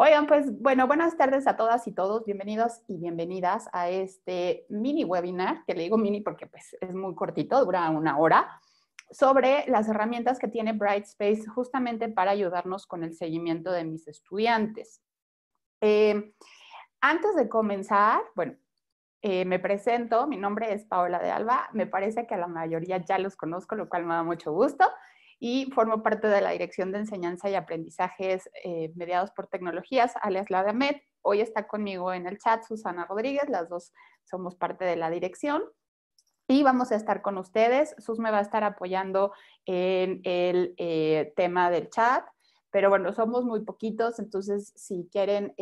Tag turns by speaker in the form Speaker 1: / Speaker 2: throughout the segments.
Speaker 1: Oigan, pues bueno, buenas tardes a todas y todos. Bienvenidos y bienvenidas a este mini webinar, que le digo mini porque pues, es muy cortito, dura una hora, sobre las herramientas que tiene Brightspace justamente para ayudarnos con el seguimiento de mis estudiantes. Eh, antes de comenzar, bueno, eh, me presento, mi nombre es Paola de Alba, me parece que a la mayoría ya los conozco, lo cual me da mucho gusto, y formo parte de la Dirección de Enseñanza y Aprendizajes eh, Mediados por Tecnologías, alias la de Hoy está conmigo en el chat Susana Rodríguez, las dos somos parte de la dirección y vamos a estar con ustedes. Sus me va a estar apoyando en el eh, tema del chat, pero bueno, somos muy poquitos, entonces si quieren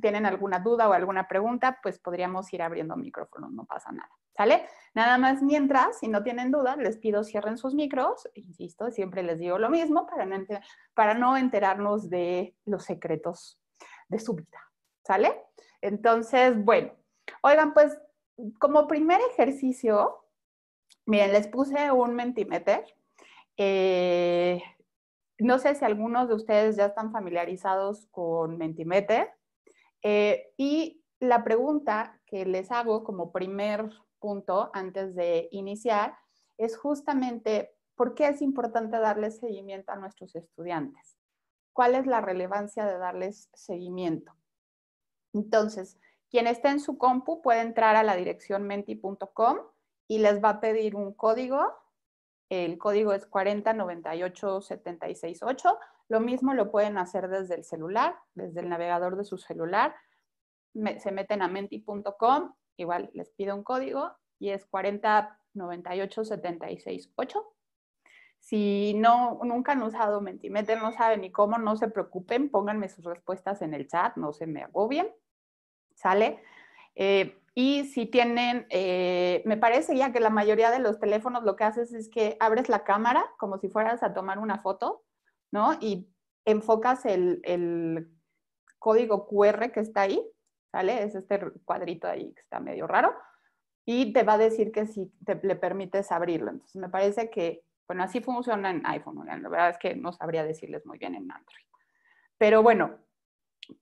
Speaker 1: tienen alguna duda o alguna pregunta, pues podríamos ir abriendo micrófonos, no pasa nada, ¿sale? Nada más mientras, si no tienen dudas, les pido cierren sus micros, insisto, siempre les digo lo mismo para no, para no enterarnos de los secretos de su vida, ¿sale? Entonces, bueno, oigan, pues como primer ejercicio, miren, les puse un mentimeter. Eh, no sé si algunos de ustedes ya están familiarizados con Mentimeter. Eh, y la pregunta que les hago como primer punto antes de iniciar es justamente por qué es importante darles seguimiento a nuestros estudiantes. ¿Cuál es la relevancia de darles seguimiento? Entonces, quien esté en su compu puede entrar a la dirección menti.com y les va a pedir un código el código es 4098768. Lo mismo lo pueden hacer desde el celular, desde el navegador de su celular. se meten a menti.com, igual les pido un código y es 4098768. Si no, nunca han usado Mentimeter, no saben ni cómo, no se preocupen, pónganme sus respuestas en el chat, no se me agobien. ¿Sale? Eh, y si tienen, eh, me parece ya que la mayoría de los teléfonos lo que haces es que abres la cámara como si fueras a tomar una foto, ¿no? Y enfocas el, código QR que está ahí, ¿sale? Es este cuadrito ahí que está medio raro. Y te va a decir que si te, le permites abrirlo. Entonces, me parece que, bueno, así funciona en iPhone. La verdad es que no sabría decirles muy bien en Android. Pero bueno,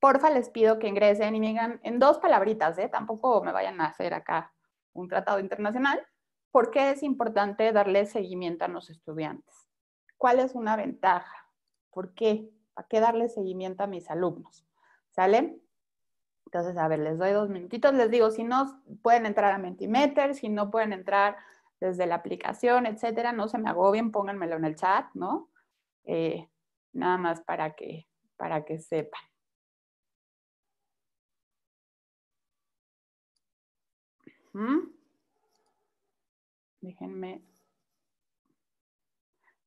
Speaker 1: porfa les pido que ingresen y me digan en dos palabritas, ¿eh? tampoco me vayan a hacer acá un tratado internacional, por qué es importante darle seguimiento a los estudiantes. ¿Cuál es una ventaja? ¿Por qué? ¿Para qué darle seguimiento a mis alumnos? ¿Sale? Entonces, a ver, les doy dos minutitos, les digo, si no pueden entrar a Mentimeter, si no pueden entrar desde la aplicación, etcétera, no se me agobien, pónganmelo en el chat, ¿no? Eh, nada más para que, para que sepan. Déjenme.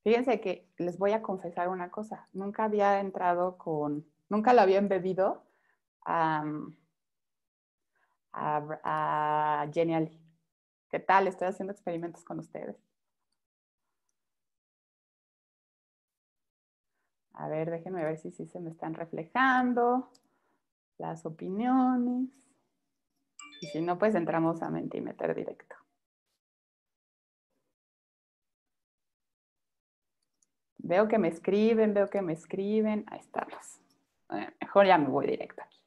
Speaker 1: Fíjense que les voy a confesar una cosa. Nunca había entrado con, nunca lo había bebido a, a ¿Qué tal? Estoy haciendo experimentos con ustedes. A ver, déjenme ver si, si se me están reflejando las opiniones. Y si no, pues entramos a Mentimeter directo. Veo que me escriben, veo que me escriben. Ahí estamos. Mejor ya me voy
Speaker 2: directo aquí.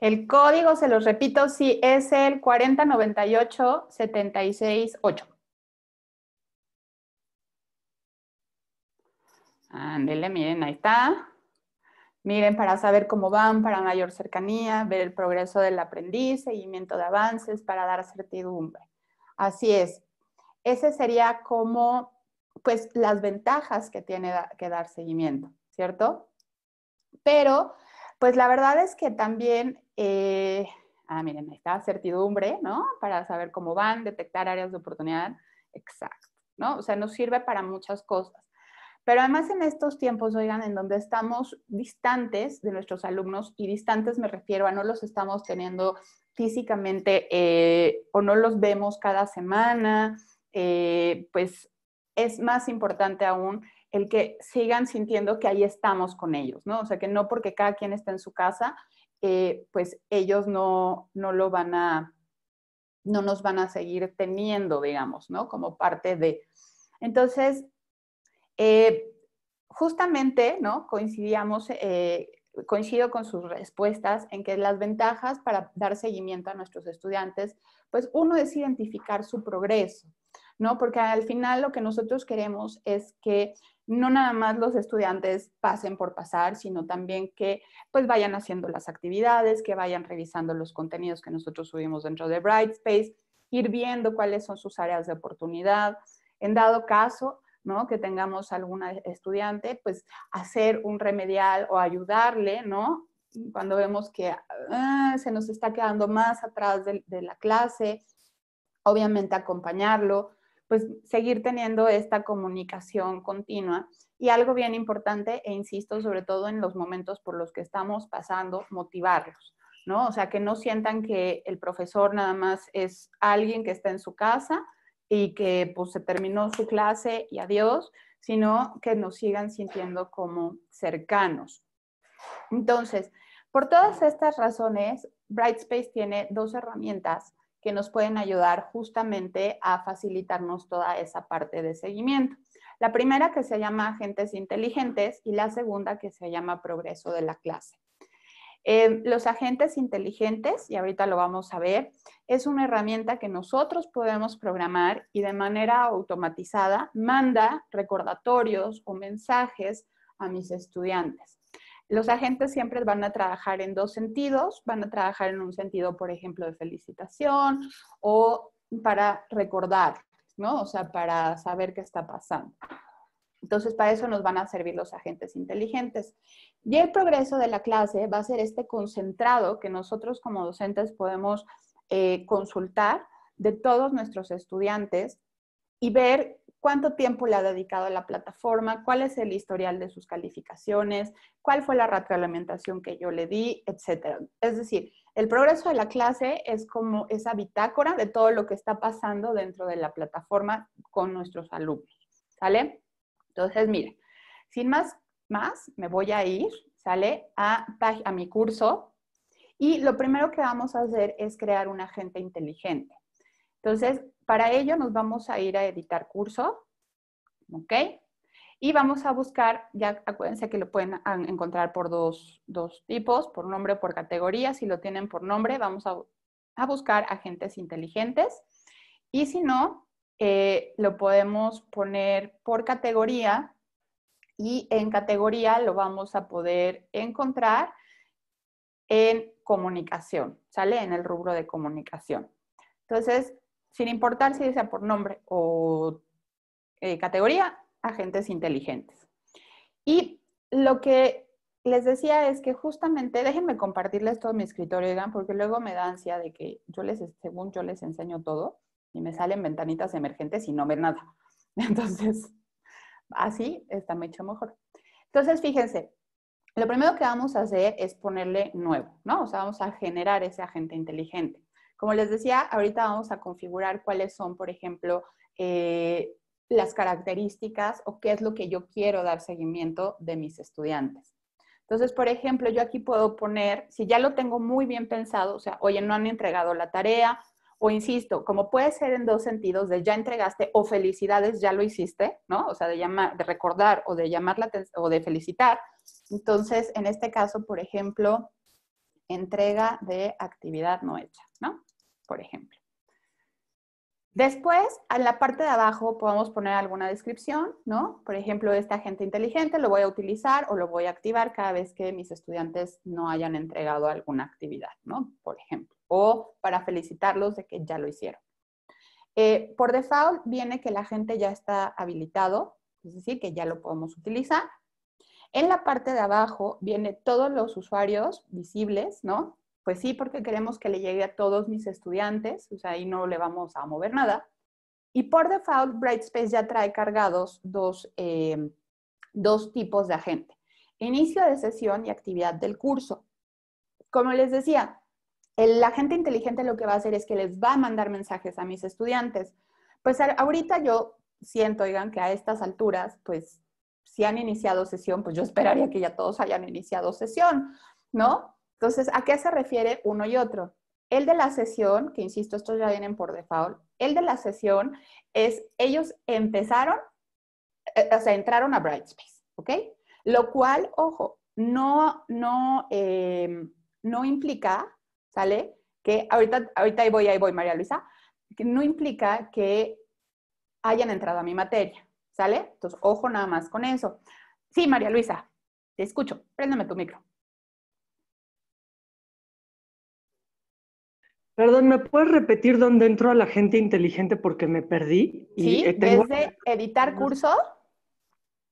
Speaker 2: El código, se los repito, sí es el
Speaker 1: 4098768. Ándele, miren, ahí está. Miren, para saber cómo van, para mayor cercanía, ver el progreso del aprendiz, seguimiento de avances, para dar certidumbre. Así es. Ese sería como, pues, las ventajas que tiene que dar seguimiento, ¿cierto? Pero, pues, la verdad es que también, eh, ah, miren, ahí está, certidumbre, ¿no? Para saber cómo van, detectar áreas de oportunidad. Exacto, ¿no? O sea, nos sirve para muchas cosas. Pero además en estos tiempos, oigan, en donde estamos distantes de nuestros alumnos, y distantes me refiero a no los estamos teniendo físicamente eh, o no los vemos cada semana, eh, pues es más importante aún el que sigan sintiendo que ahí estamos con ellos, ¿no? O sea, que no porque cada quien está en su casa, eh, pues ellos no, no lo van a, no nos van a seguir teniendo, digamos, ¿no? Como parte de. Entonces, eh, justamente, ¿no? Coincidíamos, eh, coincido con sus respuestas en que las ventajas para dar seguimiento a nuestros estudiantes, pues uno es identificar su progreso, ¿no? Porque al final lo que nosotros queremos es que no nada más los estudiantes pasen por pasar, sino también que pues vayan haciendo las actividades, que vayan revisando los contenidos que nosotros subimos dentro de Brightspace, ir viendo cuáles son sus áreas de oportunidad. En dado caso, que tengamos alguna estudiante, pues hacer un remedial o ayudarle, ¿no? Cuando vemos que ah, se nos está quedando más atrás de, de la clase, obviamente acompañarlo, pues seguir teniendo esta comunicación continua. Y algo bien importante, e insisto, sobre todo en los momentos por los que estamos pasando, motivarlos, ¿no? O sea, que no sientan que el profesor nada más es alguien que está en su casa y que pues, se terminó su clase y adiós, sino que nos sigan sintiendo como cercanos. Entonces, por todas estas razones, Brightspace tiene dos herramientas que nos pueden ayudar justamente a facilitarnos toda esa parte de seguimiento. La primera que se llama agentes inteligentes y la segunda que se llama progreso de la clase. Eh, los agentes inteligentes, y ahorita lo vamos a ver, es una herramienta que nosotros podemos programar y de manera automatizada manda recordatorios o mensajes a mis estudiantes. Los agentes siempre van a trabajar en dos sentidos, van a trabajar en un sentido, por ejemplo, de felicitación o para recordar, ¿no? O sea, para saber qué está pasando. Entonces, para eso nos van a servir los agentes inteligentes. Y el progreso de la clase va a ser este concentrado que nosotros como docentes podemos eh, consultar de todos nuestros estudiantes y ver cuánto tiempo le ha dedicado a la plataforma, cuál es el historial de sus calificaciones, cuál fue la retroalimentación que yo le di, etc. Es decir, el progreso de la clase es como esa bitácora de todo lo que está pasando dentro de la plataforma con nuestros alumnos, ¿sale? Entonces, mira, sin más más, me voy a ir, ¿sale? A, mi curso y lo primero que vamos a hacer es crear un agente inteligente. Entonces, para ello nos vamos a ir a editar curso, ¿ok? Y vamos a buscar, ya acuérdense que lo pueden ah, encontrar por dos, tipos, por nombre o por categoría. Si lo tienen por nombre, vamos a, buscar agentes inteligentes. Y si no, eh, lo podemos poner por categoría y en categoría lo vamos a poder encontrar en comunicación, ¿sale? En el rubro de comunicación. Entonces, sin importar si sea por nombre o eh, categoría, agentes inteligentes. Y lo que les decía es que justamente, déjenme compartirles todo mi escritorio, porque luego me da ansia de que yo les, según yo les enseño todo y me salen ventanitas emergentes y no ven nada. Entonces, así está mucho mejor. Entonces, fíjense, lo primero que vamos a hacer es ponerle nuevo, ¿no? O sea, vamos a generar ese agente inteligente. Como les decía, ahorita vamos a configurar cuáles son, por ejemplo, eh, las características o qué es lo que yo quiero dar seguimiento de mis estudiantes. Entonces, por ejemplo, yo aquí puedo poner, si ya lo tengo muy bien pensado, o sea, oye, no han entregado la tarea, o insisto, como puede ser en dos sentidos, de ya entregaste o felicidades, ya lo hiciste, ¿no? O sea, de, llamar, de recordar o de llamar la o de felicitar. Entonces, en este caso, por ejemplo, entrega de actividad no hecha, ¿no? Por ejemplo. Después, en la parte de abajo podemos poner alguna descripción, ¿no? Por ejemplo, este agente inteligente lo voy a utilizar o lo voy a activar cada vez que mis estudiantes no hayan entregado alguna actividad, ¿no? Por ejemplo o para felicitarlos de que ya lo hicieron. Eh, por default viene que la gente ya está habilitado, es decir, que ya lo podemos utilizar. En la parte de abajo viene todos los usuarios visibles, ¿no? Pues sí, porque queremos que le llegue a todos mis estudiantes, o sea, ahí no le vamos a mover nada. Y por default, Brightspace ya trae cargados dos, eh, dos tipos de agente. Inicio de sesión y actividad del curso. Como les decía, la gente inteligente lo que va a hacer es que les va a mandar mensajes a mis estudiantes. Pues ahorita yo siento, digan que a estas alturas, pues si han iniciado sesión, pues yo esperaría que ya todos hayan iniciado sesión, ¿no? Entonces, ¿a qué se refiere uno y otro? El de la sesión, que insisto, estos ya vienen por default, el de la sesión es ellos empezaron, eh, o sea, entraron a Brightspace, ¿ok? Lo cual, ojo, no, no, em, no implica ¿sale? Que ahorita, ahorita ahí voy, ahí voy, María Luisa, que no implica que hayan entrado a mi materia, ¿sale? Entonces, ojo nada más con eso. Sí, María Luisa, te escucho, préndeme tu micro.
Speaker 2: Perdón, ¿me puedes repetir dónde
Speaker 1: entró a la gente inteligente porque me perdí? sí, eh, desde editar ah. curso.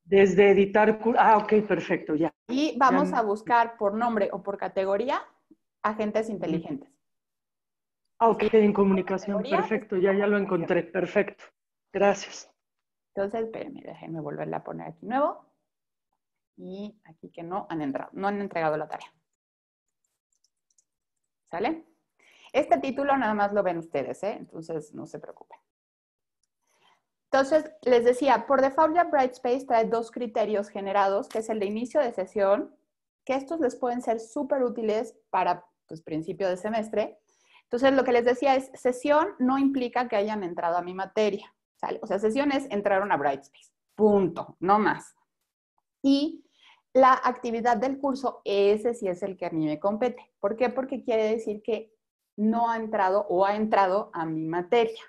Speaker 1: Desde editar curso. Ah, ok, perfecto, ya. Y vamos a buscar por nombre o por categoría agentes inteligentes. Ah, ok, en comunicación, perfecto, ya, ya lo encontré, perfecto. Gracias. Entonces, espérenme, déjenme volverla a poner aquí nuevo. Y aquí que no han entrado, no han entregado la tarea. ¿Sale? Este título nada más lo ven ustedes, ¿eh? entonces no se preocupen. Entonces, les decía, por default ya Brightspace trae dos criterios generados, que es el de inicio de sesión, que estos les pueden ser súper útiles para pues, principio de semestre. Entonces, lo que les decía es, sesión no implica que hayan entrado a mi materia. ¿sale? O sea, sesión es entraron a Brightspace, punto, no más. Y la actividad del curso, ese sí es el que a mí me compete. ¿Por qué? Porque quiere decir que no ha entrado o ha entrado a mi materia,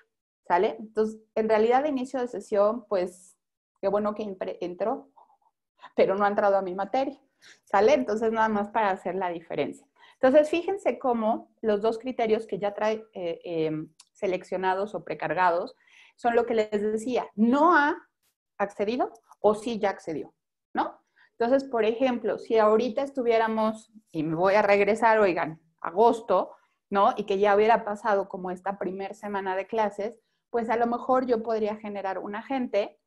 Speaker 1: ¿sale? Entonces, en realidad, de inicio de sesión, pues, qué bueno que entró, pero no ha entrado a mi materia, ¿sale? Entonces, nada más para hacer la diferencia. Entonces, fíjense cómo los dos criterios que ya trae eh, em, seleccionados o precargados son lo que les decía, no ha accedido o sí ya accedió, ¿no? Entonces, por ejemplo, si ahorita estuviéramos, y me voy a regresar, oigan, agosto, ¿no? Y que ya hubiera pasado como esta primera semana de clases, pues a lo mejor yo podría generar un agente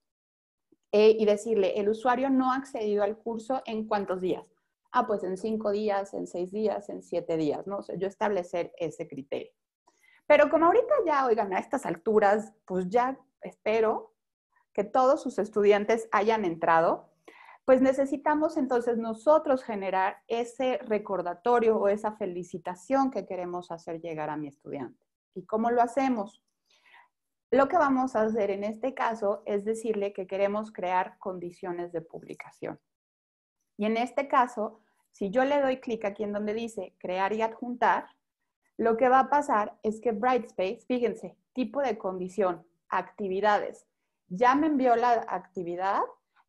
Speaker 1: eh, y decirle, el usuario no ha accedido al curso en cuántos días ah, pues en cinco días, en seis días, en siete días, ¿no? O yo establecer ese criterio. Pero como ahorita ya, oigan, a estas alturas, pues ya espero que todos sus estudiantes hayan entrado, pues necesitamos entonces nosotros generar ese recordatorio o esa felicitación que queremos hacer llegar a mi estudiante. ¿Y cómo lo hacemos? Lo que vamos a hacer en este caso es decirle que queremos crear condiciones de publicación. Y en este caso, si yo le doy clic aquí en donde dice crear y adjuntar, lo que va a pasar es que Brightspace, fíjense, tipo de condición, actividades, ya me envió la actividad,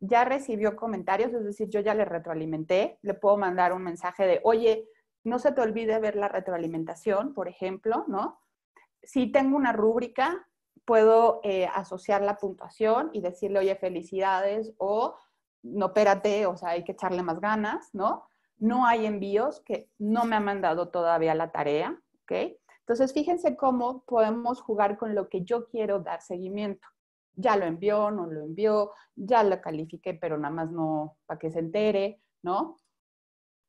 Speaker 1: ya recibió comentarios, es decir, yo ya le retroalimenté, le puedo mandar un mensaje de, oye, no se te olvide ver la retroalimentación, por ejemplo, ¿no? Si tengo una rúbrica, puedo eh, asociar la puntuación y decirle, oye, felicidades o no, espérate, o sea, hay que echarle más ganas, ¿no? No hay envíos que no me ha mandado todavía la tarea, ¿ok? Entonces, fíjense cómo podemos jugar con lo que yo quiero dar seguimiento. Ya lo envió, no lo envió, ya lo califiqué, pero nada más no para que se entere, ¿no?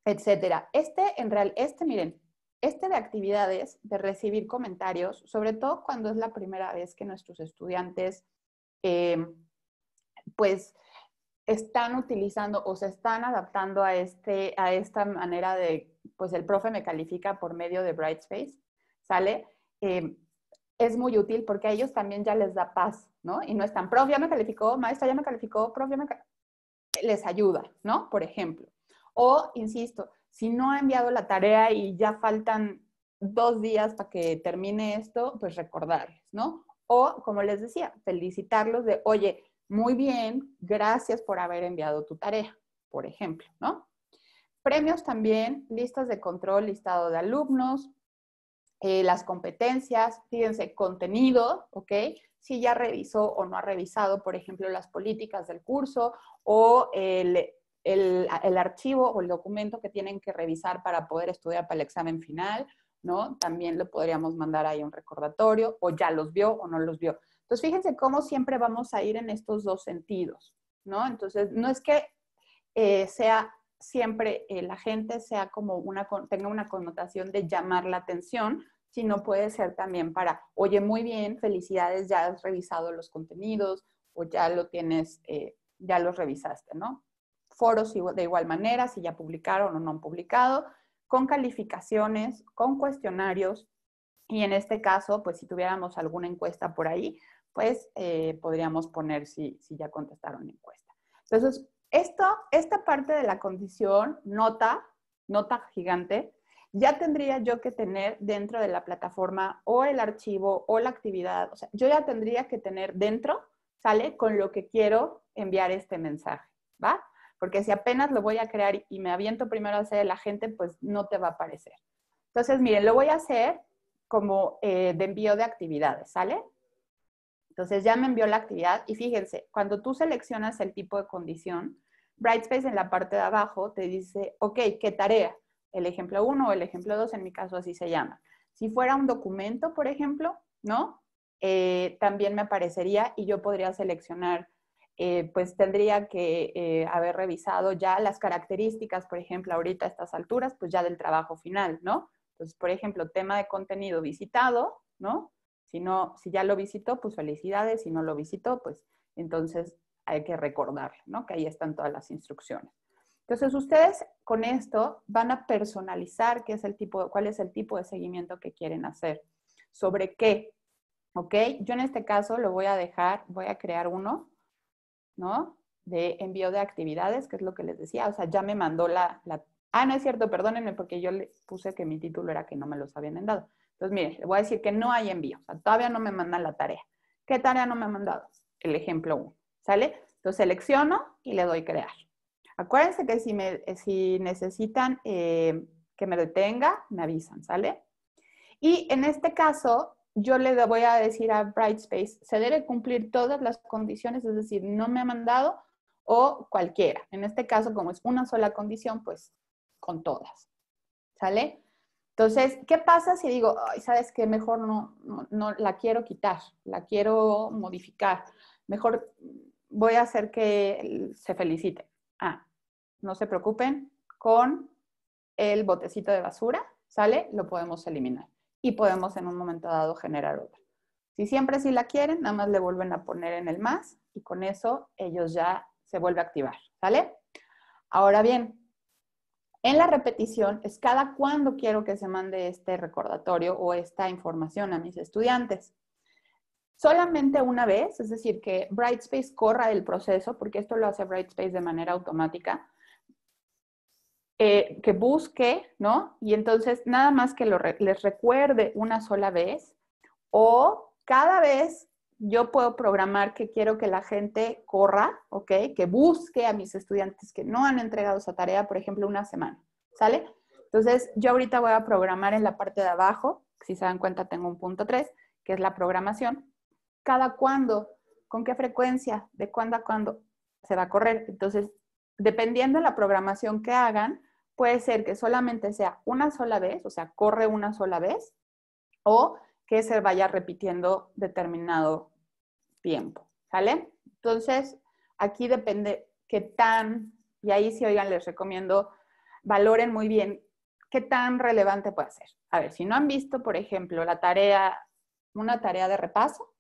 Speaker 1: Etcétera. Este, en real, este, miren, este de actividades, de recibir comentarios, sobre todo cuando es la primera vez que nuestros estudiantes, eh, pues, están utilizando o se están adaptando a, este, a esta manera de, pues el profe me califica por medio de Brightspace, ¿sale? Eh, es muy útil porque a ellos también ya les da paz, ¿no? Y no están, profe ya me calificó, maestra ya me calificó, profe ya me calificó. Les ayuda, ¿no? Por ejemplo. O, insisto, si no ha enviado la tarea y ya faltan dos días para que termine esto, pues recordarles, ¿no? O, como les decía, felicitarlos de, oye, muy bien, gracias por haber enviado tu tarea, por ejemplo, ¿no? Premios también, listas de control, listado de alumnos, eh, las competencias, fíjense, contenido, ¿ok? Si ya revisó o no ha revisado, por ejemplo, las políticas del curso o el, el archivo o el documento que tienen que revisar para poder estudiar para el examen final, ¿no? También le podríamos mandar ahí un recordatorio o ya los vio o no los vio. Entonces, fíjense cómo siempre vamos a ir en estos dos sentidos, ¿no? Entonces, no es que eh, sea siempre eh, la gente sea como una, tenga una connotación de llamar la atención, sino puede ser también para, oye, muy bien, felicidades, ya has revisado los contenidos o ya lo tienes, eh, ya los revisaste, ¿no? Foros de igual manera, si ya publicaron o no han publicado, con calificaciones, con cuestionarios, y en este caso, pues si tuviéramos alguna encuesta por ahí, pues eh, podríamos poner si, ya contestaron la encuesta. Entonces, esto, esta parte de la condición, nota, nota gigante, ya tendría yo que tener dentro de la plataforma o el archivo o la actividad, o sea, yo ya tendría que tener dentro, ¿sale? Con lo que quiero enviar este mensaje, ¿va? Porque si apenas lo voy a crear y me aviento primero a hacer la gente, pues no te va a aparecer. Entonces, miren, lo voy a hacer como eh, de envío de actividades, ¿sale? Entonces ya me envió la actividad y fíjense, cuando tú seleccionas el tipo de condición, Brightspace en la parte de abajo te dice, ok, ¿qué tarea? El ejemplo 1 o el ejemplo 2, en mi caso así se llama. Si fuera un documento, por ejemplo, ¿no? Eh, también me aparecería y yo podría seleccionar, eh, pues tendría que haber revisado ya las características, por ejemplo, ahorita a estas alturas, pues ya del trabajo final, ¿no? Entonces, por ejemplo, tema de contenido visitado, ¿no? Si no, si ya lo visitó, pues felicidades, si no lo visitó, pues entonces hay que recordarle, ¿no? Que ahí están todas las instrucciones. Entonces, ustedes con esto van a personalizar qué es el tipo, cuál es el tipo de seguimiento que quieren hacer, sobre qué, ¿ok? Yo en este caso lo voy a dejar, voy a crear uno, ¿no? De envío de actividades, que es lo que les decía, o sea, ya me mandó la, Ah, no es cierto, perdónenme porque yo le puse que mi título era que no me los habían dado. Entonces, miren, le voy a decir que no hay envío, o sea, todavía no me mandan la tarea. ¿Qué tarea no me ha mandado? El ejemplo 1, ¿sale? Lo selecciono y le doy crear. Acuérdense que si, eh, necesitan eh, que me detenga, me avisan, ¿sale? Y en este caso, yo le voy a decir a Brightspace, se debe cumplir todas las condiciones, es decir, no me ha mandado o cualquiera. En este caso, como es una sola condición, pues con todas. ¿Sale? Entonces, ¿qué pasa si digo, Ay, sabes qué, mejor no, no, la quiero quitar, la quiero modificar, mejor voy a hacer que se felicite? Ah, no se preocupen, con el botecito de basura, ¿sale? Lo podemos eliminar y podemos en un momento dado generar otra. Si siempre sí la quieren, nada más le vuelven a poner en el más y con eso ellos ya se vuelve a activar, ¿sale? Ahora bien, en la repetición es cada cuándo quiero que se mande este recordatorio o esta información a mis estudiantes. Solamente una vez, es decir, que Brightspace corra el proceso, porque esto lo hace Brightspace de manera automática, eh, que busque, ¿no? Y entonces nada más que les recuerde una sola vez o cada vez yo puedo programar que quiero que la gente corra, ¿ok? Que busque a mis estudiantes que no han entregado esa tarea, por ejemplo, una semana, ¿sale? Entonces, yo ahorita voy a programar en la parte de abajo, si se dan cuenta tengo un punto 3, que es la programación. ¿Cada cuándo? ¿Con qué frecuencia? ¿De cuándo a cuándo se va a correr? Entonces, dependiendo de la programación que hagan, puede ser que solamente sea una sola vez, o sea, corre una sola vez, o que se vaya repitiendo determinado tiempo, ¿sale? Entonces, aquí depende qué tan, y ahí sí, oigan, les recomiendo, valoren muy bien qué tan relevante puede ser. A ver, si no han visto, por ejemplo, la tarea, una tarea de repaso,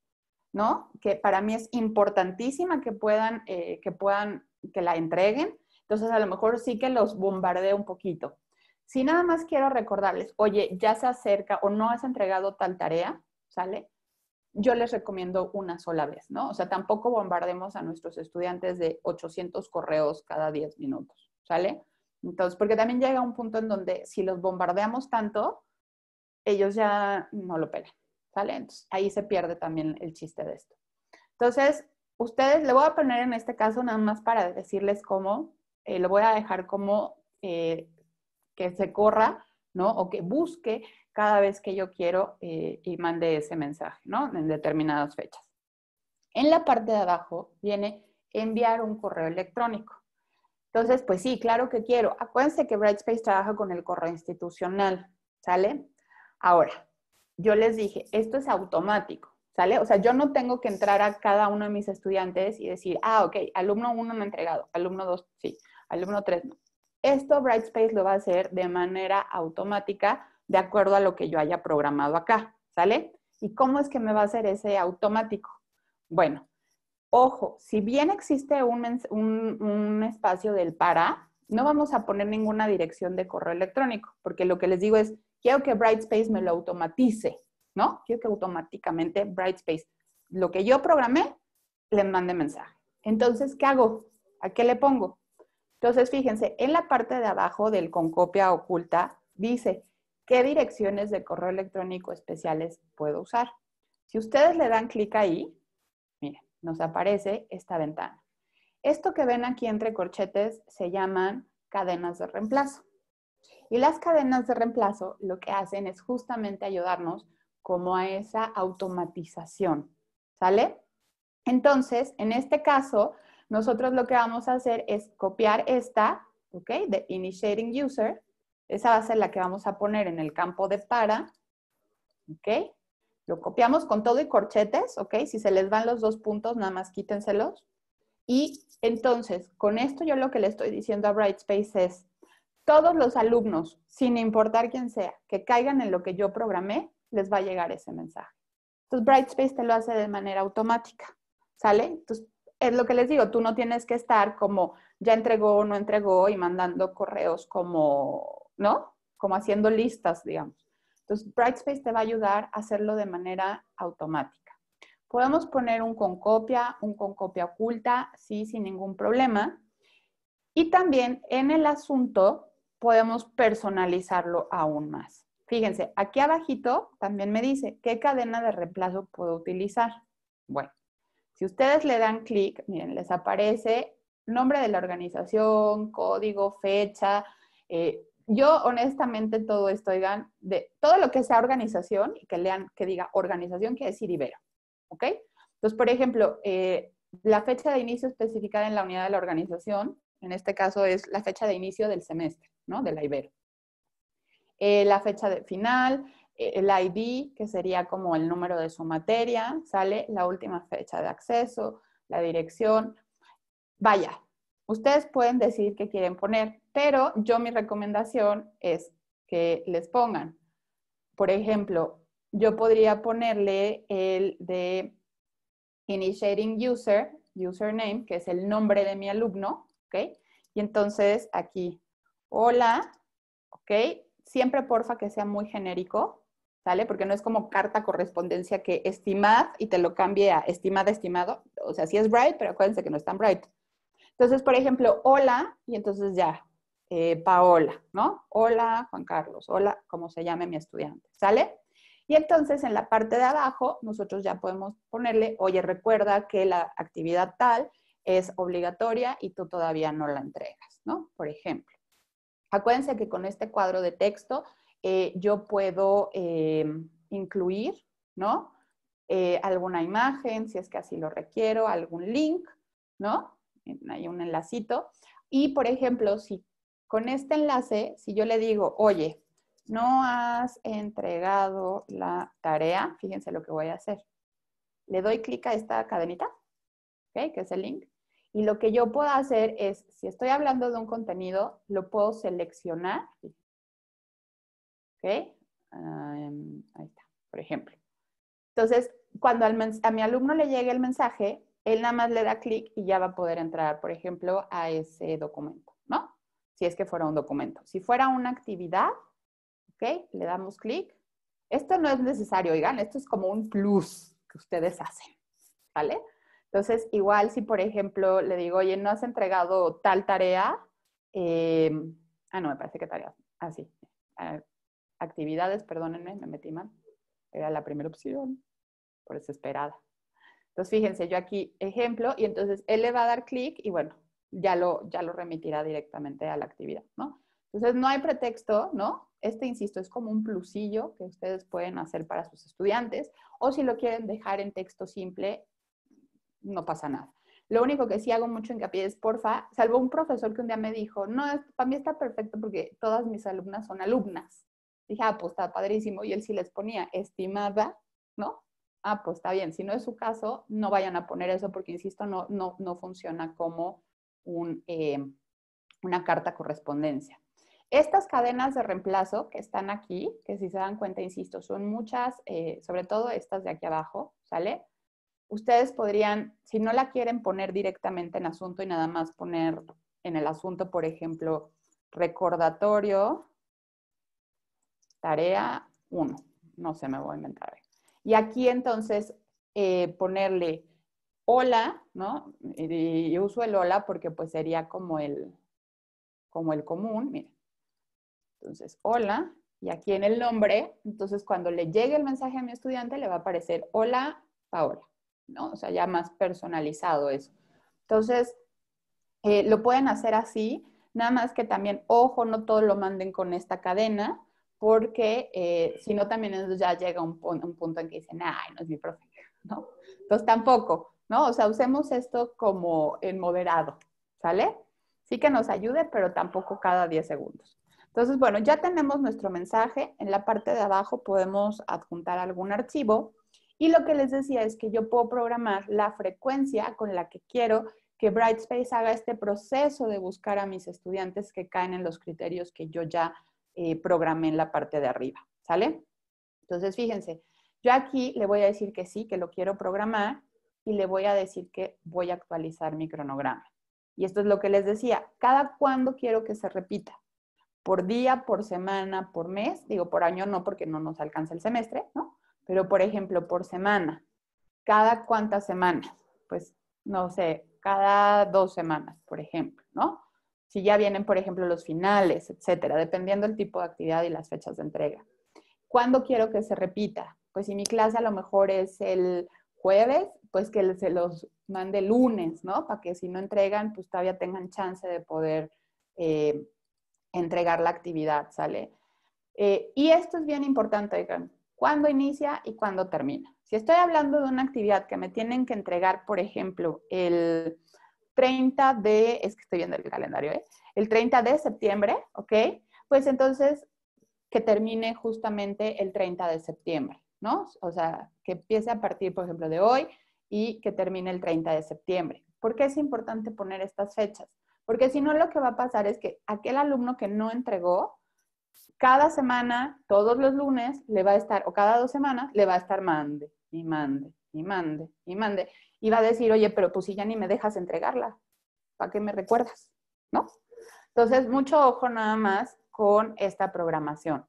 Speaker 1: ¿no? Que para mí es importantísima que puedan, eh, que puedan, que la entreguen. Entonces, a lo mejor sí que los bombardeo un poquito. Si nada más quiero recordarles, oye, ya se acerca o no has entregado tal tarea, ¿sale? yo les recomiendo una sola vez, ¿no? O sea, tampoco bombardemos a nuestros estudiantes de 800 correos cada 10 minutos, ¿sale? Entonces, porque también llega un punto en donde si los bombardeamos tanto, ellos ya no lo pegan, ¿sale? Entonces, ahí se pierde también el chiste de esto. Entonces, ustedes, le voy a poner en este caso nada más para decirles cómo, eh, lo voy a dejar como eh, que se corra ¿no? O que busque cada vez que yo quiero eh, y mande ese mensaje, ¿no? En determinadas fechas. En la parte de abajo viene enviar un correo electrónico. Entonces, pues sí, claro que quiero. Acuérdense que Brightspace trabaja con el correo institucional, ¿sale? Ahora, yo les dije, esto es automático, ¿sale? O sea, yo no tengo que entrar a cada uno de mis estudiantes y decir, ah, ok, alumno 1 ha entregado, alumno 2 sí, alumno 3 no. Esto Brightspace lo va a hacer de manera automática de acuerdo a lo que yo haya programado acá, ¿sale? ¿Y cómo es que me va a hacer ese automático? Bueno, ojo, si bien existe un, un, espacio del para, no vamos a poner ninguna dirección de correo electrónico, porque lo que les digo es, quiero que Brightspace me lo automatice, ¿no? Quiero que automáticamente Brightspace, lo que yo programé, le mande mensaje. Entonces, ¿qué hago? ¿A qué le pongo? Entonces, fíjense, en la parte de abajo del con copia oculta dice, ¿qué direcciones de correo electrónico especiales puedo usar? Si ustedes le dan clic ahí, miren, nos aparece esta ventana. Esto que ven aquí entre corchetes se llaman cadenas de reemplazo. Y las cadenas de reemplazo lo que hacen es justamente ayudarnos como a esa automatización, ¿sale? Entonces, en este caso, nosotros lo que vamos a hacer es copiar esta, ¿ok? De Initiating User. Esa va a ser la que vamos a poner en el campo de para, ¿ok? Lo copiamos con todo y corchetes, ¿ok? Si se les van los dos puntos, nada más quítenselos. Y entonces, con esto yo lo que le estoy diciendo a Brightspace es, todos los alumnos, sin importar quién sea, que caigan en lo que yo programé, les va a llegar ese mensaje. Entonces, Brightspace te lo hace de manera automática, ¿sale? Entonces, es lo que les digo, tú no tienes que estar como ya entregó o no entregó y mandando correos como, ¿no? Como haciendo listas, digamos. Entonces, Brightspace te va a ayudar a hacerlo de manera automática. Podemos poner un con copia, un con copia oculta, sí, sin ningún problema. Y también en el asunto podemos personalizarlo aún más. Fíjense, aquí abajito también me dice qué cadena de reemplazo puedo utilizar. Bueno, ustedes le dan clic, miren, les aparece nombre de la organización, código, fecha. Eh, yo honestamente todo esto, oigan, de todo lo que sea organización y que lean, que diga organización quiere decir Ibero, ¿ok? Entonces, por ejemplo, eh, la fecha de inicio especificada en la unidad de la organización, en este caso es la fecha de inicio del semestre, ¿no? De la Ibero. Eh, la fecha de final, eh, el ID, que sería como el número de su materia, sale la última fecha de acceso, la dirección. Vaya, ustedes pueden decidir qué quieren poner, pero yo mi recomendación es que les pongan. Por ejemplo, yo podría ponerle el de initiating user, username, que es el nombre de mi alumno, ¿ok? Y entonces aquí, hola, ¿ok? Siempre porfa que sea muy genérico, ¿sale? Porque no es como carta correspondencia que estimad y te lo cambie a estimada, estimado. O sea, sí es bright, pero acuérdense que no es tan bright. Entonces, por ejemplo, hola, y entonces ya, eh, Paola, ¿no? Hola, Juan Carlos, hola, como se llame mi estudiante, ¿sale? Y entonces en la parte de abajo nosotros ya podemos ponerle, oye, recuerda que la actividad tal es obligatoria y tú todavía no la entregas, ¿no? Por ejemplo. Acuérdense que con este cuadro de texto eh, yo puedo em, incluir, ¿no? Eh, alguna imagen, si es que así lo requiero, algún link, ¿no? Hay un enlacito. Y, por ejemplo, si con este enlace, si yo le digo, oye, no has entregado la tarea, fíjense lo que voy a hacer. Le doy clic a esta cadenita, ¿okay? que es el link, y lo que yo puedo hacer es, si estoy hablando de un contenido, lo puedo seleccionar, ¿Ok? ahí está, por ejemplo. Entonces, cuando a mi alumno le llegue el mensaje, él nada más le da clic y ya va a poder entrar, por ejemplo, a ese documento, ¿no? Si es que fuera un documento. Si fuera una actividad, ¿ok? Le damos clic. Esto no es necesario, oigan, esto es como un plus que ustedes hacen, ¿vale? Entonces, igual si, por ejemplo, le digo, oye, no has entregado tal tarea, em, ah, no, me parece que tarea, así, ah, actividades, perdónenme, me metí mal. Era la primera opción, por desesperada. Entonces, fíjense, yo aquí ejemplo, y entonces él le va a dar clic y bueno, ya lo, ya lo remitirá directamente a la actividad, ¿no? Entonces, no hay pretexto, ¿no? Este, insisto, es como un plusillo que ustedes pueden hacer para sus estudiantes, o si lo quieren dejar en texto simple, no pasa nada. Lo único que sí hago mucho hincapié es, porfa, salvo un profesor que un día me dijo, no, para mí está perfecto porque todas mis alumnas son alumnas. Dije, ah, pues está padrísimo. Y él sí les ponía estimada, ¿no? Ah, pues está bien. Si no es su caso, no vayan a poner eso porque, insisto, no, no, no funciona como un, eh, una carta correspondencia. Estas cadenas de reemplazo que están aquí, que si se dan cuenta, insisto, son muchas, eh, sobre todo estas de aquí abajo, ¿sale? Ustedes podrían, si no la quieren poner directamente en asunto y nada más poner en el asunto, por ejemplo, recordatorio Tarea 1, no se me voy a inventar. Y aquí entonces eh, ponerle hola, ¿no? Y yo uso el hola porque pues sería como el, como el común, miren. Entonces, hola, y aquí en el nombre, entonces cuando le llegue el mensaje a mi estudiante le va a aparecer hola Paola, ¿no? O sea, ya más personalizado eso. Entonces, eh, lo pueden hacer así, nada más que también, ojo, no todo lo manden con esta cadena, porque eh, si no también ya llega un, un, punto en que dicen, ay, no es mi profe, ¿no? Entonces tampoco, ¿no? O sea, usemos esto como en moderado, ¿sale? Sí que nos ayude, pero tampoco cada 10 segundos. Entonces, bueno, ya tenemos nuestro mensaje. En la parte de abajo podemos adjuntar algún archivo. Y lo que les decía es que yo puedo programar la frecuencia con la que quiero que Brightspace haga este proceso de buscar a mis estudiantes que caen en los criterios que yo ya eh, programé en la parte de arriba, ¿sale? Entonces, fíjense, yo aquí le voy a decir que sí, que lo quiero programar y le voy a decir que voy a actualizar mi cronograma. Y esto es lo que les decía, cada cuándo quiero que se repita, por día, por semana, por mes, digo por año no porque no nos alcanza el semestre, ¿no? Pero por ejemplo, por semana, cada cuántas semanas, pues no sé, cada dos semanas, por ejemplo, ¿no? si ya vienen, por ejemplo, los finales, etcétera, dependiendo del tipo de actividad y las fechas de entrega. ¿Cuándo quiero que se repita? Pues si mi clase a lo mejor es el jueves, pues que se los mande lunes, ¿no? Para que si no entregan, pues todavía tengan chance de poder eh, entregar la actividad, ¿sale? Eh, y esto es bien importante, cuándo inicia y cuándo termina. Si estoy hablando de una actividad que me tienen que entregar, por ejemplo, el 30 de, es que estoy viendo el calendario, ¿eh? el 30 de septiembre, ¿ok? Pues entonces que termine justamente el 30 de septiembre, ¿no? O sea, que empiece a partir, por ejemplo, de hoy y que termine el 30 de septiembre. ¿Por qué es importante poner estas fechas? Porque si no, lo que va a pasar es que aquel alumno que no entregó, cada semana, todos los lunes, le va a estar, o cada dos semanas, le va a estar mande, y mande, y mande, y mande iba a decir, oye, pero pues si ya ni me dejas entregarla, ¿para qué me recuerdas? ¿No? Entonces, mucho ojo nada más con esta programación.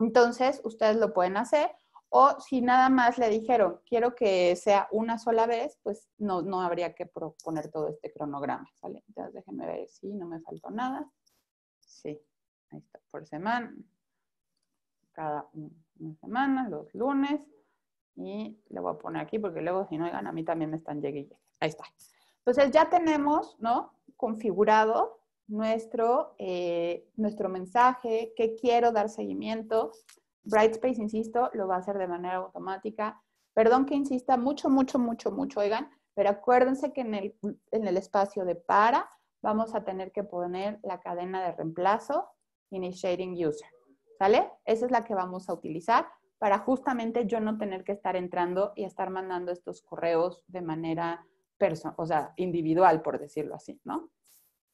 Speaker 1: Entonces, ustedes lo pueden hacer o si nada más le dijeron, quiero que sea una sola vez, pues no, no habría que proponer todo este cronograma, Entonces, déjenme ver si sí, no me faltó nada. Sí, ahí está, por semana. Cada una semana, los lunes. Y lo voy a poner aquí porque luego si no, oigan, a mí también me están llegando. Ahí está. Entonces ya tenemos, ¿no? Configurado nuestro, eh, nuestro mensaje, que quiero dar seguimiento. Brightspace, insisto, lo va a hacer de manera automática. Perdón que insista mucho, mucho, mucho, mucho, oigan, pero acuérdense que en el, en el espacio de para vamos a tener que poner la cadena de reemplazo, initiating user, ¿sale? Esa es la que vamos a utilizar para justamente yo no tener que estar entrando y estar mandando estos correos de manera o sea, individual, por decirlo así, ¿no?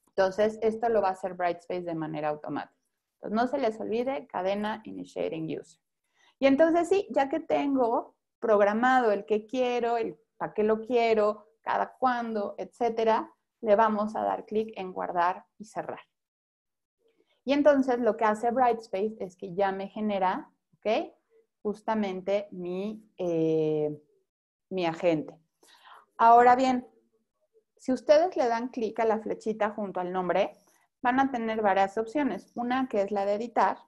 Speaker 1: Entonces, esto lo va a hacer Brightspace de manera automática. Entonces, no se les olvide cadena initiating user. Y entonces, sí, ya que tengo programado el que quiero, el para qué lo quiero, cada cuándo, etcétera, le vamos a dar clic en guardar y cerrar. Y entonces, lo que hace Brightspace es que ya me genera, ¿ok? justamente mi, eh, mi agente. Ahora bien, si ustedes le dan clic a la flechita junto al nombre, van a tener varias opciones. Una que es la de editar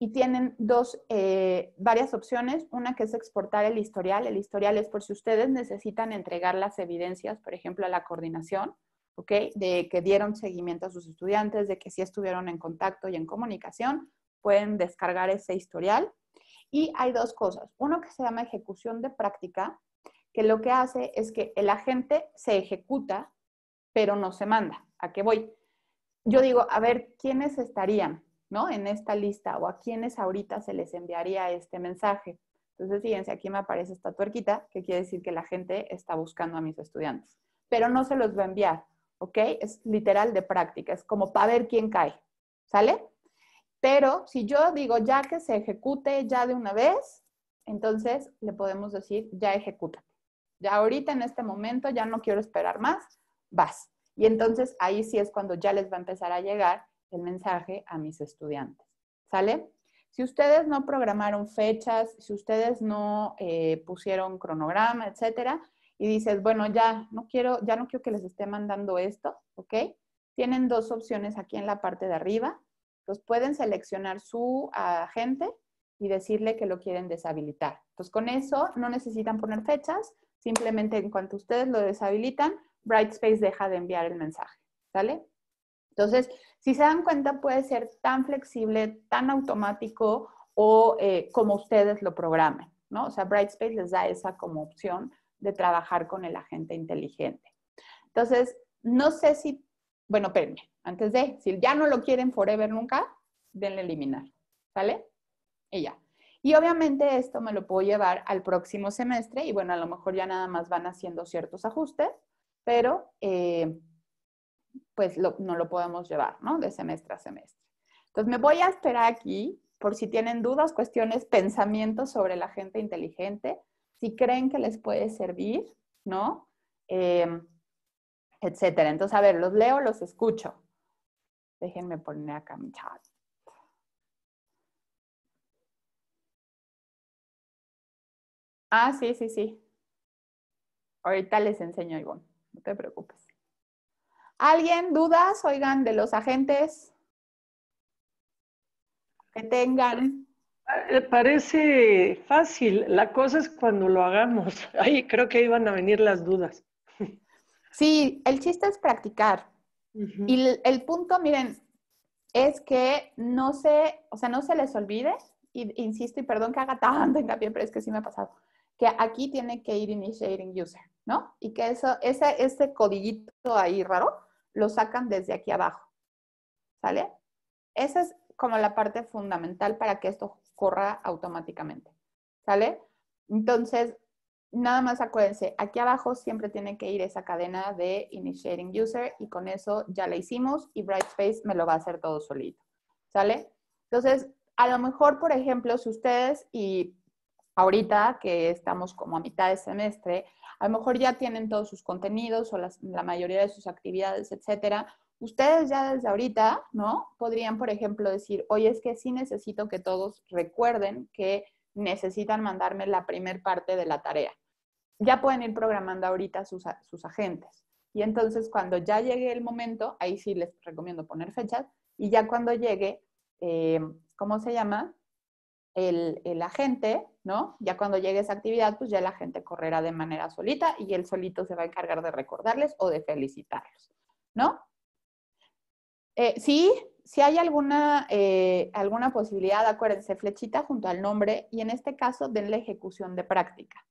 Speaker 1: y tienen dos, eh, varias opciones. Una que es exportar el historial. El historial es por si ustedes necesitan entregar las evidencias, por ejemplo, a la coordinación, De que dieron seguimiento a sus estudiantes, de que sí estuvieron en contacto y en comunicación. Pueden descargar ese historial y hay dos cosas. Uno que se llama ejecución de práctica, que lo que hace es que el agente se ejecuta, pero no se manda. ¿A qué voy? Yo digo, a ver, ¿quiénes estarían ¿no? en esta lista o a quiénes ahorita se les enviaría este mensaje? Entonces, fíjense, aquí me aparece esta tuerquita, que quiere decir que la gente está buscando a mis estudiantes, pero no se los va a enviar, ¿ok? Es literal de práctica, es como para ver quién cae, ¿sale? Pero si yo digo ya que se ejecute ya de una vez, entonces le podemos decir ya ejecútate. Ya ahorita en este momento ya no quiero esperar más, vas. Y entonces ahí sí es cuando ya les va a empezar a llegar el mensaje a mis estudiantes. ¿Sale? Si ustedes no programaron fechas, si ustedes no eh, pusieron cronograma, etcétera, y dices, bueno, ya no quiero, ya no quiero que les esté mandando esto, ¿ok? Tienen dos opciones aquí en la parte de arriba entonces pueden seleccionar su agente y decirle que lo quieren deshabilitar. Entonces con eso no necesitan poner fechas, simplemente en cuanto ustedes lo deshabilitan, Brightspace deja de enviar el mensaje, ¿sale? Entonces, si se dan cuenta, puede ser tan flexible, tan automático o eh, como ustedes lo programen, ¿no? O sea, Brightspace les da esa como opción de trabajar con el agente inteligente. Entonces, no sé si, bueno, espérenme, antes de, si ya no lo quieren forever nunca, denle eliminar, ¿sale? Y ya. Y obviamente esto me lo puedo llevar al próximo semestre y bueno, a lo mejor ya nada más van haciendo ciertos ajustes, pero eh, pues no lo podemos llevar, ¿no? De semestre a semestre. Entonces me voy a esperar aquí por si tienen dudas, cuestiones, pensamientos sobre la gente inteligente, si creen que les puede servir, ¿no? Eh, etcétera. Entonces, a ver, los leo, los escucho. Déjenme poner acá mi chat. Ah, sí, sí, sí. Ahorita les enseño, Ivonne. No te preocupes. ¿Alguien dudas, oigan, de los agentes que tengan?
Speaker 2: Eh, eh, parece fácil. La cosa es cuando lo hagamos. Ahí
Speaker 1: creo que iban van
Speaker 2: a venir las dudas.
Speaker 1: Sí, el chiste es practicar. Y el, punto, miren, es que no se, o sea, no se les olvide, y, insisto, y perdón que haga tanto hincapié, pero es que sí me ha pasado, que aquí tiene que ir initiating user, ¿no? Y que eso, ese, ese codiguito ahí raro, lo sacan desde aquí abajo, ¿sale? Esa es como la parte fundamental para que esto corra automáticamente, ¿sale? Entonces, Nada más acuérdense, aquí abajo siempre tiene que ir esa cadena de Initiating User y con eso ya la hicimos y Brightspace me lo va a hacer todo solito, ¿sale? Entonces, a lo mejor, por ejemplo, si ustedes y ahorita que estamos como a mitad de semestre, a lo mejor ya tienen todos sus contenidos o la mayoría de sus actividades, etcétera, ustedes ya desde ahorita, ¿no? Podrían, por ejemplo, decir, oye, es que sí necesito que todos recuerden que necesitan mandarme la primer parte de la tarea. Ya pueden ir programando ahorita sus, sus agentes. Y entonces cuando ya llegue el momento, ahí sí les recomiendo poner fechas, y ya cuando llegue, eh, ¿cómo se llama? El, el, agente, ¿no? Ya cuando llegue esa actividad, pues ya la gente correrá de manera solita y él solito se va a encargar de recordarles o de felicitarlos, ¿no? Eh, sí, si hay alguna, eh, alguna posibilidad, acuérdense, flechita junto al nombre y en este caso den la ejecución de práctica.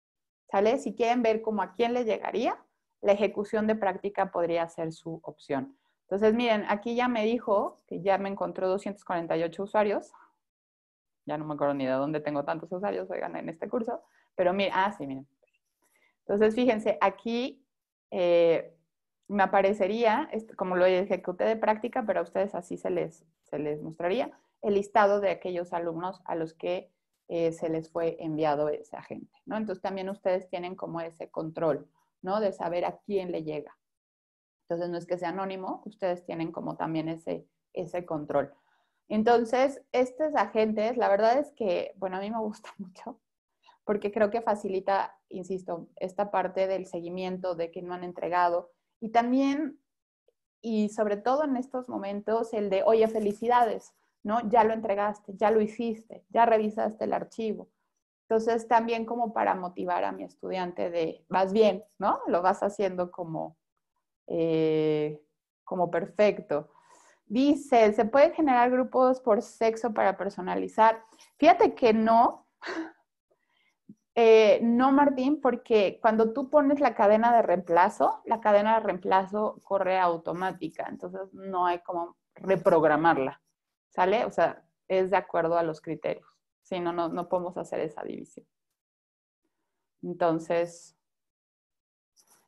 Speaker 1: ¿Sale? Si quieren ver cómo a quién le llegaría, la ejecución de práctica podría ser su opción. Entonces, miren, aquí ya me dijo que ya me encontró 248 usuarios. Ya no me acuerdo ni de dónde tengo tantos usuarios, oigan, en este curso. Pero miren, ah, sí, miren. Entonces, fíjense, aquí eh, me aparecería, este, como lo ejecuté de práctica, pero a ustedes así se les, mostraría, el listado de aquellos alumnos a los que eh, se les fue enviado ese agente, ¿no? Entonces también ustedes tienen como ese control, ¿no? De saber a quién le llega. Entonces no es que sea anónimo, ustedes tienen como también ese, control. Entonces, estos agentes, la verdad es que, bueno, a mí me gusta mucho porque creo que facilita, insisto, esta parte del seguimiento de quién me han entregado, y también, y sobre todo en estos momentos, el de, oye, felicidades, ¿no? Ya lo entregaste, ya lo hiciste, ya revisaste el archivo. Entonces, también como para motivar a mi estudiante de, vas bien, ¿no? Lo vas haciendo como, eh, como perfecto. Dice, ¿se pueden generar grupos por sexo para personalizar? Fíjate que no, eh, no, Martín, porque cuando tú pones la cadena de reemplazo, la cadena de reemplazo corre automática, entonces no hay como reprogramarla, ¿sale? O sea, es de acuerdo a los criterios, si no, no, podemos hacer esa división. Entonces,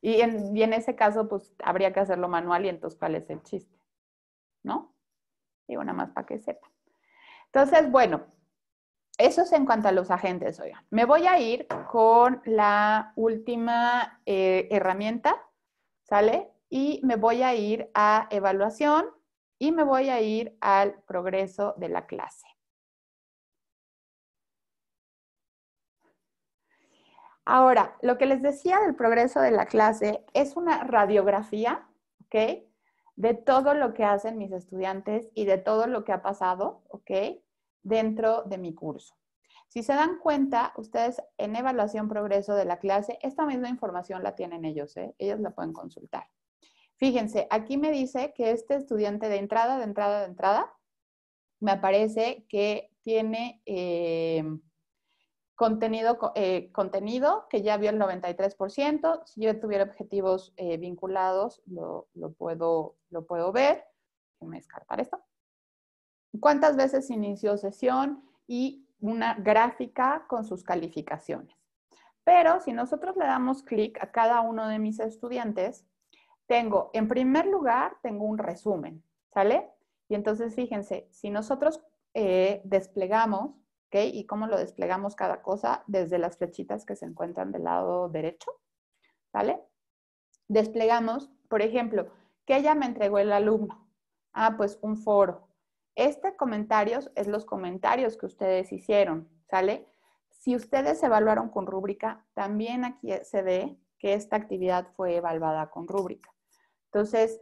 Speaker 1: y en, ese caso, pues habría que hacerlo manual y entonces cuál es el chiste, ¿no? Y una más para que sepa. Entonces, bueno, eso es en cuanto a los agentes, oigan. Me voy a ir con la última eh, herramienta, ¿sale? Y me voy a ir a evaluación y me voy a ir al progreso de la clase. Ahora, lo que les decía del progreso de la clase es una radiografía, ¿ok? De todo lo que hacen mis estudiantes y de todo lo que ha pasado, ¿ok? dentro de mi curso. Si se dan cuenta, ustedes en evaluación progreso de la clase, esta misma información la tienen ellos, ¿eh? ellos la pueden consultar. Fíjense, aquí me dice que este estudiante de entrada, de entrada, de entrada, me aparece que tiene eh, contenido, eh, contenido que ya vio el 93%. Si yo tuviera objetivos vinculados, lo, lo, puedo, lo puedo ver. Déjenme descartar esto cuántas veces inició sesión y una gráfica con sus calificaciones. Pero si nosotros le damos clic a cada uno de mis estudiantes, tengo, en primer lugar, tengo un resumen, ¿sale? Y entonces fíjense, si nosotros eh, desplegamos, ¿ok? ¿Y cómo lo desplegamos cada cosa? Desde las flechitas que se encuentran del lado derecho, ¿sale? Desplegamos, por ejemplo, que ya me entregó el alumno. Ah, pues un foro, este comentarios es los comentarios que ustedes hicieron, ¿sale? Si ustedes evaluaron con rúbrica, también aquí se ve que esta actividad fue evaluada con rúbrica. Entonces,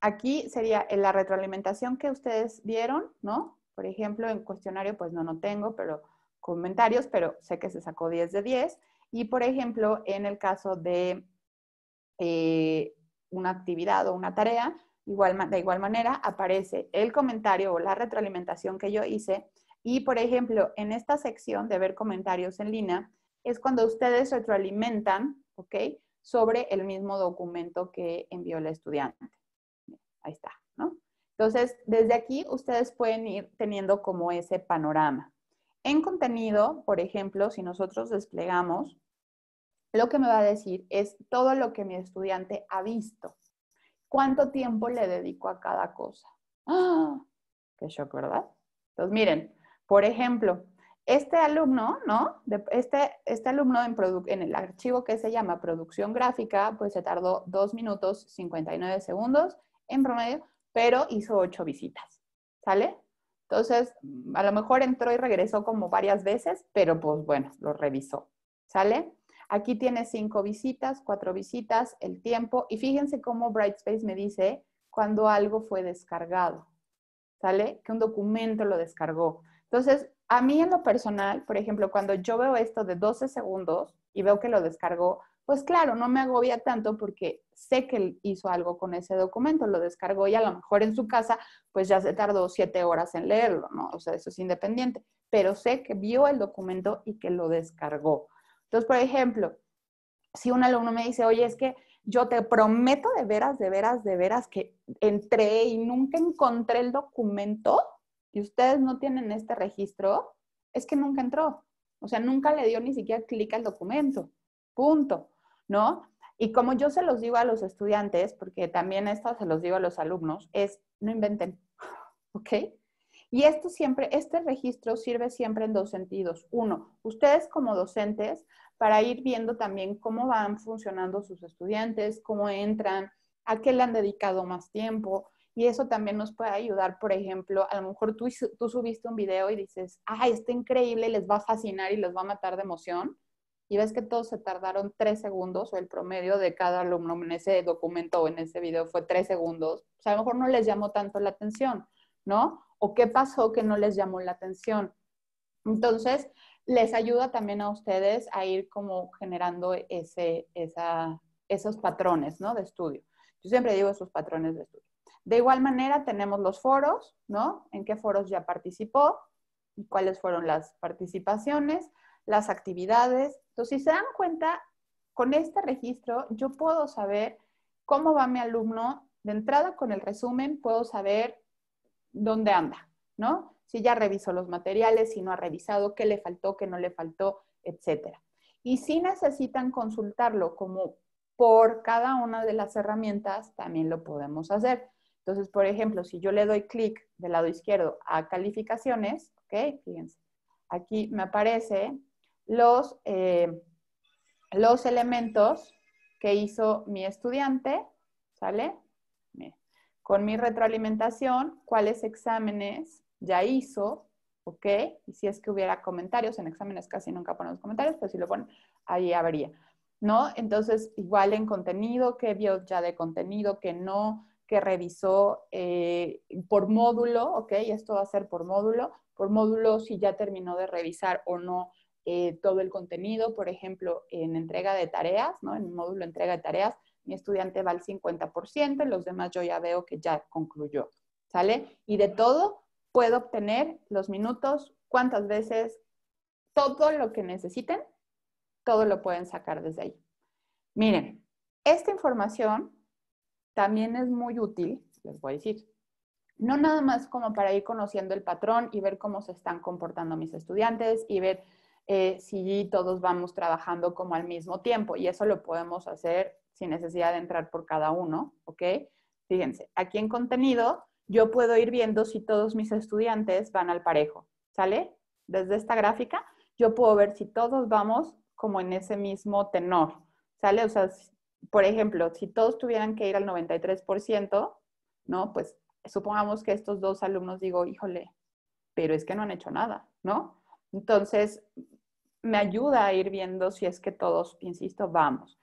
Speaker 1: aquí sería en la retroalimentación que ustedes dieron, ¿no? Por ejemplo, en cuestionario, pues no, no tengo, pero comentarios, pero sé que se sacó 10 de 10. Y, por ejemplo, en el caso de eh, una actividad o una tarea, de igual manera aparece el comentario o la retroalimentación que yo hice. Y, por ejemplo, en esta sección de ver comentarios en línea, es cuando ustedes retroalimentan, Sobre el mismo documento que envió el estudiante. Ahí está, ¿no? Entonces, desde aquí ustedes pueden ir teniendo como ese panorama. En contenido, por ejemplo, si nosotros desplegamos, lo que me va a decir es todo lo que mi estudiante ha visto. ¿Cuánto tiempo le dedico a cada cosa? ¡Ah! Qué shock, ¿verdad? Entonces, miren, por ejemplo, este alumno, ¿no? este, este alumno en, en, el archivo que se llama producción gráfica, pues se tardó 2 minutos 59 segundos en promedio, pero hizo 8 visitas, ¿sale? Entonces, a lo mejor entró y regresó como varias veces, pero pues bueno, lo revisó, ¿sale? Aquí tiene cinco visitas, cuatro visitas, el tiempo. Y fíjense cómo Brightspace me dice cuando algo fue descargado, ¿sale? Que un documento lo descargó. Entonces, a mí en lo personal, por ejemplo, cuando yo veo esto de 12 segundos y veo que lo descargó, pues claro, no me agobia tanto porque sé que hizo algo con ese documento, lo descargó y a lo mejor en su casa, pues ya se tardó siete horas en leerlo, ¿no? O sea, eso es independiente, pero sé que vio el documento y que lo descargó. Entonces, por ejemplo, si un alumno me dice, oye, es que yo te prometo de veras, de veras, de veras que entré y nunca encontré el documento y ustedes no tienen este registro, es que nunca entró. O sea, nunca le dio ni siquiera clic al documento. Punto. ¿No? Y como yo se los digo a los estudiantes, porque también esto se los digo a los alumnos, es no inventen. ¿Ok? Y esto siempre, este registro sirve siempre en dos sentidos. Uno, ustedes como docentes, para ir viendo también cómo van funcionando sus estudiantes, cómo entran, a qué le han dedicado más tiempo. Y eso también nos puede ayudar, por ejemplo, a lo mejor tú, tú subiste un video y dices, ah, está increíble, les va a fascinar y les va a matar de emoción. Y ves que todos se tardaron tres segundos o el promedio de cada alumno en ese documento o en ese video fue tres segundos. O sea, a lo mejor no les llamó tanto la atención, ¿no? o qué pasó que no les llamó la atención. Entonces, les ayuda también a ustedes a ir como generando ese, esos patrones ¿no? de estudio. Yo siempre digo esos patrones de estudio. De igual manera, tenemos los foros, ¿no? En qué foros ya participó, cuáles fueron las participaciones, las actividades. Entonces, si se dan cuenta, con este registro yo puedo saber cómo va mi alumno. De entrada, con el resumen, puedo saber dónde anda, ¿no? Si ya revisó los materiales, si no ha revisado, qué le faltó, qué no le faltó, etcétera. Y si necesitan consultarlo como por cada una de las herramientas, también lo podemos hacer. Entonces, por ejemplo, si yo le doy clic del lado izquierdo a calificaciones, ¿ok? Fíjense, aquí me aparece los, eh, los elementos que hizo mi estudiante, ¿sale? con mi retroalimentación cuáles exámenes ya hizo, ¿ok? Y si es que hubiera comentarios, en exámenes casi nunca ponemos comentarios, pero si lo ponen, ahí habría, ¿no? Entonces, igual en contenido, qué vio ya de contenido, qué no, qué revisó eh, por módulo, ¿ok? Y esto va a ser por módulo, por módulo si ya terminó de revisar o no eh, todo el contenido, por ejemplo, en entrega de tareas, ¿no? En módulo entrega de tareas, mi estudiante va al 50%, los demás yo ya veo que ya concluyó, ¿sale? Y de todo puedo obtener los minutos, cuántas veces, todo lo que necesiten, todo lo pueden sacar desde ahí. Miren, esta información también es muy útil, les voy a decir, no nada más como para ir conociendo el patrón y ver cómo se están comportando mis estudiantes y ver eh, si todos vamos trabajando como al mismo tiempo. Y eso lo podemos hacer sin necesidad de entrar por cada uno, ¿ok? Fíjense, aquí en contenido yo puedo ir viendo si todos mis estudiantes van al parejo, ¿sale? Desde esta gráfica yo puedo ver si todos vamos como en ese mismo tenor, ¿sale? O sea, por ejemplo, si todos tuvieran que ir al 93%, ¿no? Pues supongamos que estos dos alumnos digo, híjole, pero es que no han hecho nada, ¿no? Entonces, me ayuda a ir viendo si es que todos, insisto, vamos.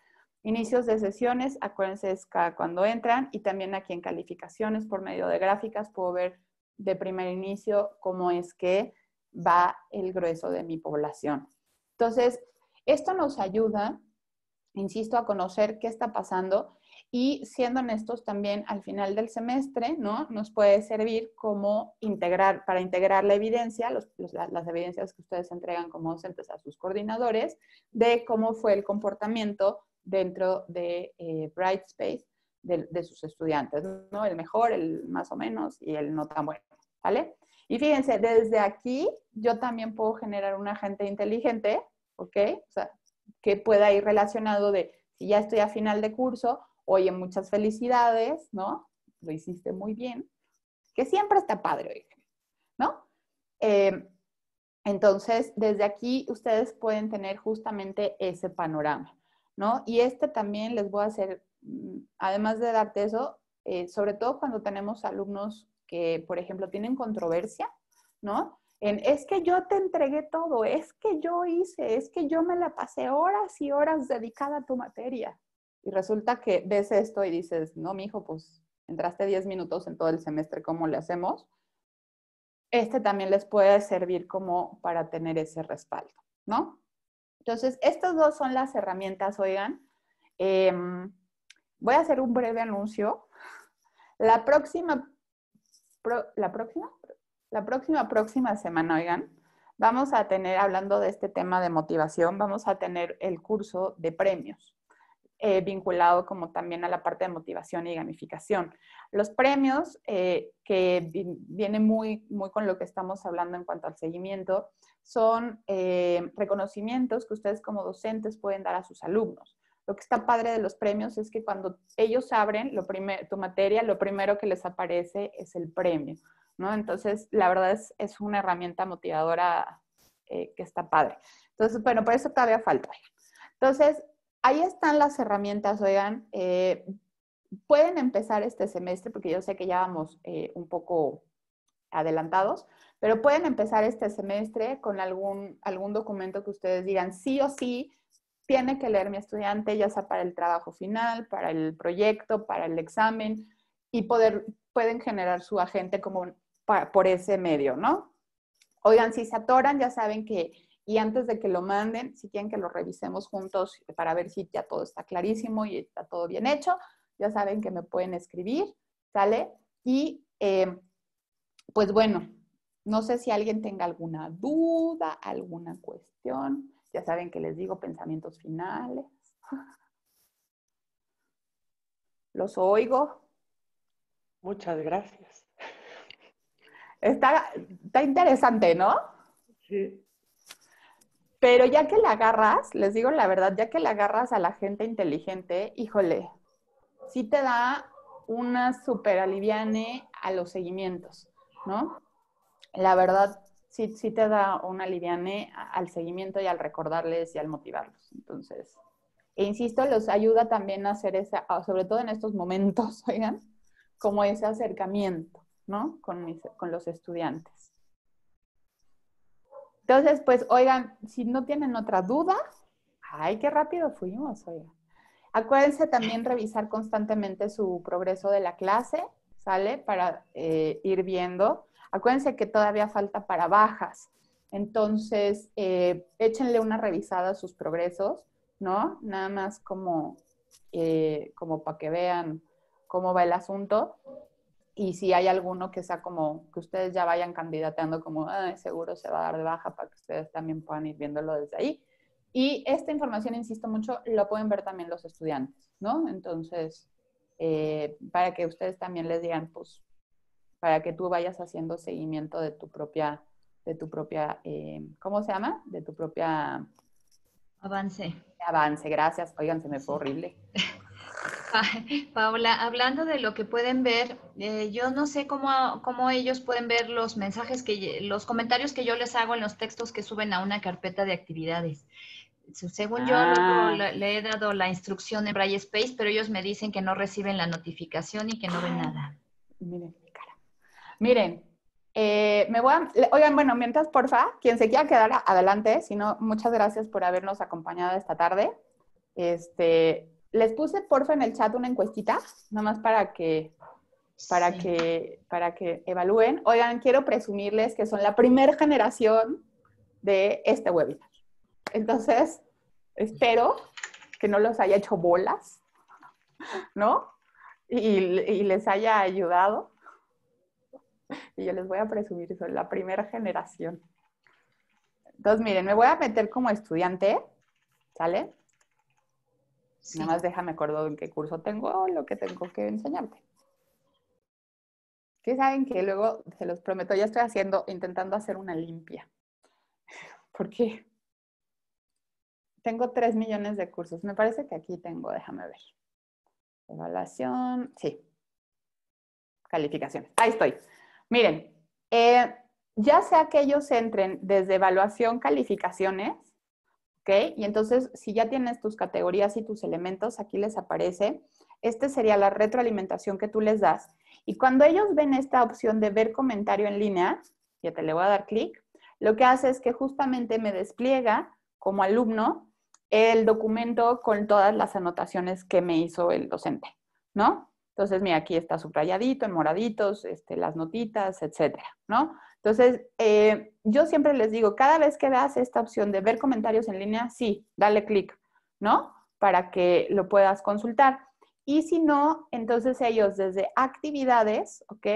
Speaker 1: Inicios de sesiones, acuérdense, cada cuando entran y también aquí en calificaciones por medio de gráficas puedo ver de primer inicio cómo es que va el grueso de mi población. Entonces, esto nos ayuda, insisto, a conocer qué está pasando y siendo honestos también al final del semestre, ¿no? Nos puede servir como integrar, para integrar la evidencia, los, las evidencias que ustedes entregan como docentes a sus coordinadores, de cómo fue el comportamiento dentro de eh, Brightspace de, sus estudiantes, ¿no? El mejor, el más o menos y el no tan bueno, ¿vale? Y fíjense, desde aquí yo también puedo generar un agente inteligente, ¿ok? O sea, que pueda ir relacionado de si ya estoy a final de curso, oye, muchas felicidades, ¿no? Lo hiciste muy bien, que siempre está padre, ¿no? Eh, entonces, desde aquí ustedes pueden tener justamente ese panorama. ¿no? Y este también les voy a hacer, mm, además de darte eso, eh, sobre todo cuando tenemos alumnos que, por ejemplo, tienen controversia, ¿no? En, es que yo te entregué todo, es que yo hice, es que yo me la pasé horas y horas dedicada a tu materia. Y resulta que ves esto y dices, no, mi hijo, pues entraste 10 minutos en todo el semestre, ¿cómo le hacemos? Este también les puede servir como para tener ese respaldo, ¿no? Entonces, estas dos son las herramientas, oigan. Em, voy a hacer un breve anuncio. La próxima, la próxima, la próxima, próxima semana, oigan, vamos a tener, hablando de este tema de motivación, vamos a tener el curso de premios. Eh, vinculado como también a la parte de motivación y gamificación. Los premios, eh, que viene muy, muy con lo que estamos hablando en cuanto al seguimiento, son eh, reconocimientos que ustedes como docentes pueden dar a sus alumnos. Lo que está padre de los premios es que cuando ellos abren tu materia, lo primero que les aparece es el premio, ¿no? Entonces, la verdad es, es una herramienta motivadora eh, que está padre. Entonces, bueno, por eso todavía falta. Entonces, ahí están las herramientas, oigan. Eh, pueden empezar este semestre, porque yo sé que ya vamos un poco adelantados, pero pueden empezar este semestre con algún, algún documento que ustedes digan sí o sí, tiene que leer mi estudiante, ya sea para el trabajo final, para el proyecto, para el examen, y poder, pueden generar su agente como por ese medio, ¿no? Oigan, si se atoran, ya saben que, y antes de que lo manden, si quieren que lo revisemos juntos para ver si ya todo está clarísimo y está todo bien hecho, ya saben que me pueden escribir, ¿sale? Y eh, pues bueno, no sé si alguien tenga alguna duda, alguna cuestión. Ya saben que les digo pensamientos finales. Los oigo. Muchas gracias. Está, está interesante, ¿no? Sí. Pero ya que la agarras, les digo la verdad, ya que la agarras a la gente inteligente, híjole, sí te da una super aliviane a los seguimientos, ¿no? la verdad sí, te da una aliviane al seguimiento y al recordarles y al motivarlos. Entonces, e insisto, los ayuda también a hacer esa, sobre todo en estos momentos, oigan, como ese acercamiento, ¿no? Con, los estudiantes. Entonces, pues, oigan, si no tienen otra duda, ay, qué rápido fuimos, oigan. Acuérdense también revisar constantemente su progreso de la clase, ¿sale? Para eh, ir viendo Acuérdense que todavía falta para bajas. Entonces, eh, échenle una revisada a sus progresos, ¿no? Nada más como, eh, como para que vean cómo va el asunto. Y si hay alguno que sea como que ustedes ya vayan candidateando como seguro se va a dar de baja para que ustedes también puedan ir viéndolo desde ahí. Y esta información, insisto mucho, lo pueden ver también los estudiantes, ¿no? Entonces, eh, para que ustedes también les digan, pues, para que tú vayas haciendo seguimiento de tu propia, de tu propia, eh, ¿cómo se llama? De tu propia... Avance. Avance, gracias. Oigan, se me fue horrible.
Speaker 2: Paula, hablando de lo que pueden ver, eh, yo no sé
Speaker 1: cómo, ellos pueden ver los mensajes que, los comentarios que yo les hago en los textos que suben a una carpeta de actividades. Según yo, ah. le, he dado la instrucción en Braille Space, pero ellos me dicen que no reciben la notificación y que no ven nada. Miren. Miren, eh, me voy a, oigan, bueno, mientras, porfa, quien se quiera quedar adelante, si no, muchas gracias por habernos acompañado esta tarde. Este, les puse, porfa, en el chat una encuestita, nomás para que, para que, para que evalúen. Oigan, quiero presumirles que son la primera generación de este webinar. Entonces, espero que no los haya hecho bolas, ¿no? y les haya ayudado y yo les voy a presumir, soy la primera generación. Entonces, miren, me voy a meter como estudiante, ¿sale? Nada más déjame acuerdo en qué curso tengo lo que tengo que enseñarte. Que saben que luego, se los prometo, ya estoy haciendo, intentando hacer una limpia. Porque tengo tres millones de cursos. Me parece que aquí tengo, déjame ver. Evaluación, sí. Calificaciones. Ahí estoy. Miren, eh, ya sea que ellos entren desde evaluación, calificaciones, ¿ok? Y entonces, si ya tienes tus categorías y tus elementos, aquí les aparece. Esta sería la retroalimentación que tú les das. Y cuando ellos ven esta opción de ver comentario en línea, ya te le voy a dar clic, lo que hace es que justamente me despliega como alumno el documento con todas las anotaciones que me hizo el docente, ¿no? Entonces, mira, aquí está subrayadito, en moraditos, este, las notitas, etcétera, ¿no? Entonces, eh, yo siempre les digo, cada vez que veas esta opción de ver comentarios en línea, sí, dale clic, ¿no? Para que lo puedas consultar. Y si no, entonces ellos desde actividades, ¿ok?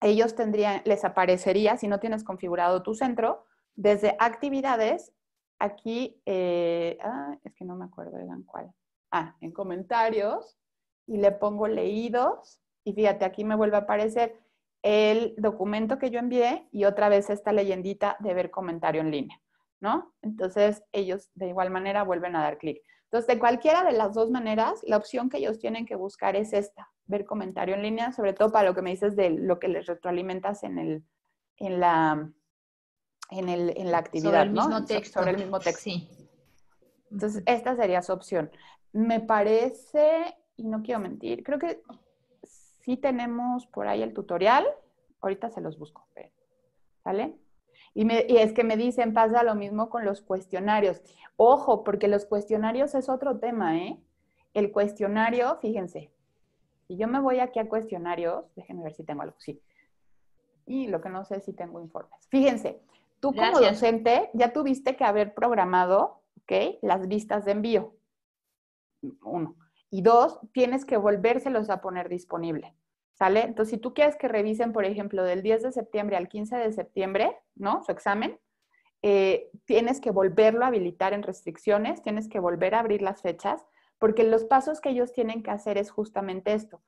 Speaker 1: Ellos tendrían, les aparecería, si no tienes configurado tu centro, desde actividades, aquí, eh, ah, es que no me acuerdo, eran cuál. Ah, en comentarios, y le pongo leídos y fíjate, aquí me vuelve a aparecer el documento que yo envié y otra vez esta leyendita de ver comentario en línea, ¿no? Entonces ellos de igual manera vuelven a dar clic. Entonces, de cualquiera de las dos maneras, la opción que ellos tienen que buscar es esta, ver comentario en línea, sobre todo para lo que me dices de lo que les retroalimentas en, el, en, la, en, el, la actividad, sobre el Mismo texto. Sobre el mismo texto. Sí. Entonces, esta sería su opción. Me parece y no quiero mentir, creo que sí tenemos por ahí el tutorial, ahorita se los busco, ¿vale? Y, es que me dicen, pasa lo mismo con los cuestionarios. Ojo, porque los cuestionarios es otro tema, ¿eh? El cuestionario, fíjense, si yo me voy aquí a cuestionarios, déjenme ver si tengo algo, sí. Y lo que no sé es si tengo informes. Fíjense, tú como docente ya tuviste que haber programado, ¿ok? Las vistas de envío. Uno y dos, tienes que volvérselos a poner disponible. ¿Sale? Entonces, si tú quieres que revisen, por ejemplo, del 10 de septiembre al 15 de septiembre, ¿no? Su examen, eh, tienes que volverlo a habilitar en restricciones, tienes que volver a abrir las fechas, porque los pasos que ellos tienen que hacer es justamente esto.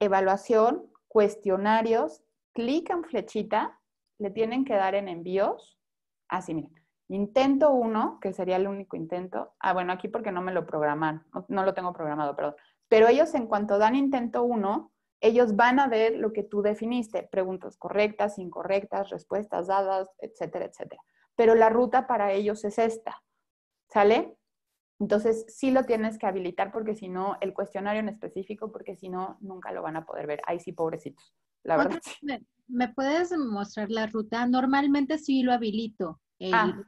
Speaker 1: Evaluación, cuestionarios, clic en flechita, le tienen que dar en envíos, así miren. Intento uno, que sería el único intento. Ah, bueno, aquí porque no me lo programan, no, lo tengo programado, perdón. Pero ellos en cuanto dan intento uno, ellos van a ver lo que tú definiste, preguntas correctas, incorrectas, respuestas dadas, etcétera, etcétera. Pero la ruta para ellos es esta, ¿sale? Entonces, sí lo tienes que habilitar porque si no, el cuestionario en específico, porque si no, nunca lo van a poder ver. Ahí sí, pobrecitos, la verdad.
Speaker 2: ¿Me, puedes mostrar la ruta? Normalmente sí lo habilito, ah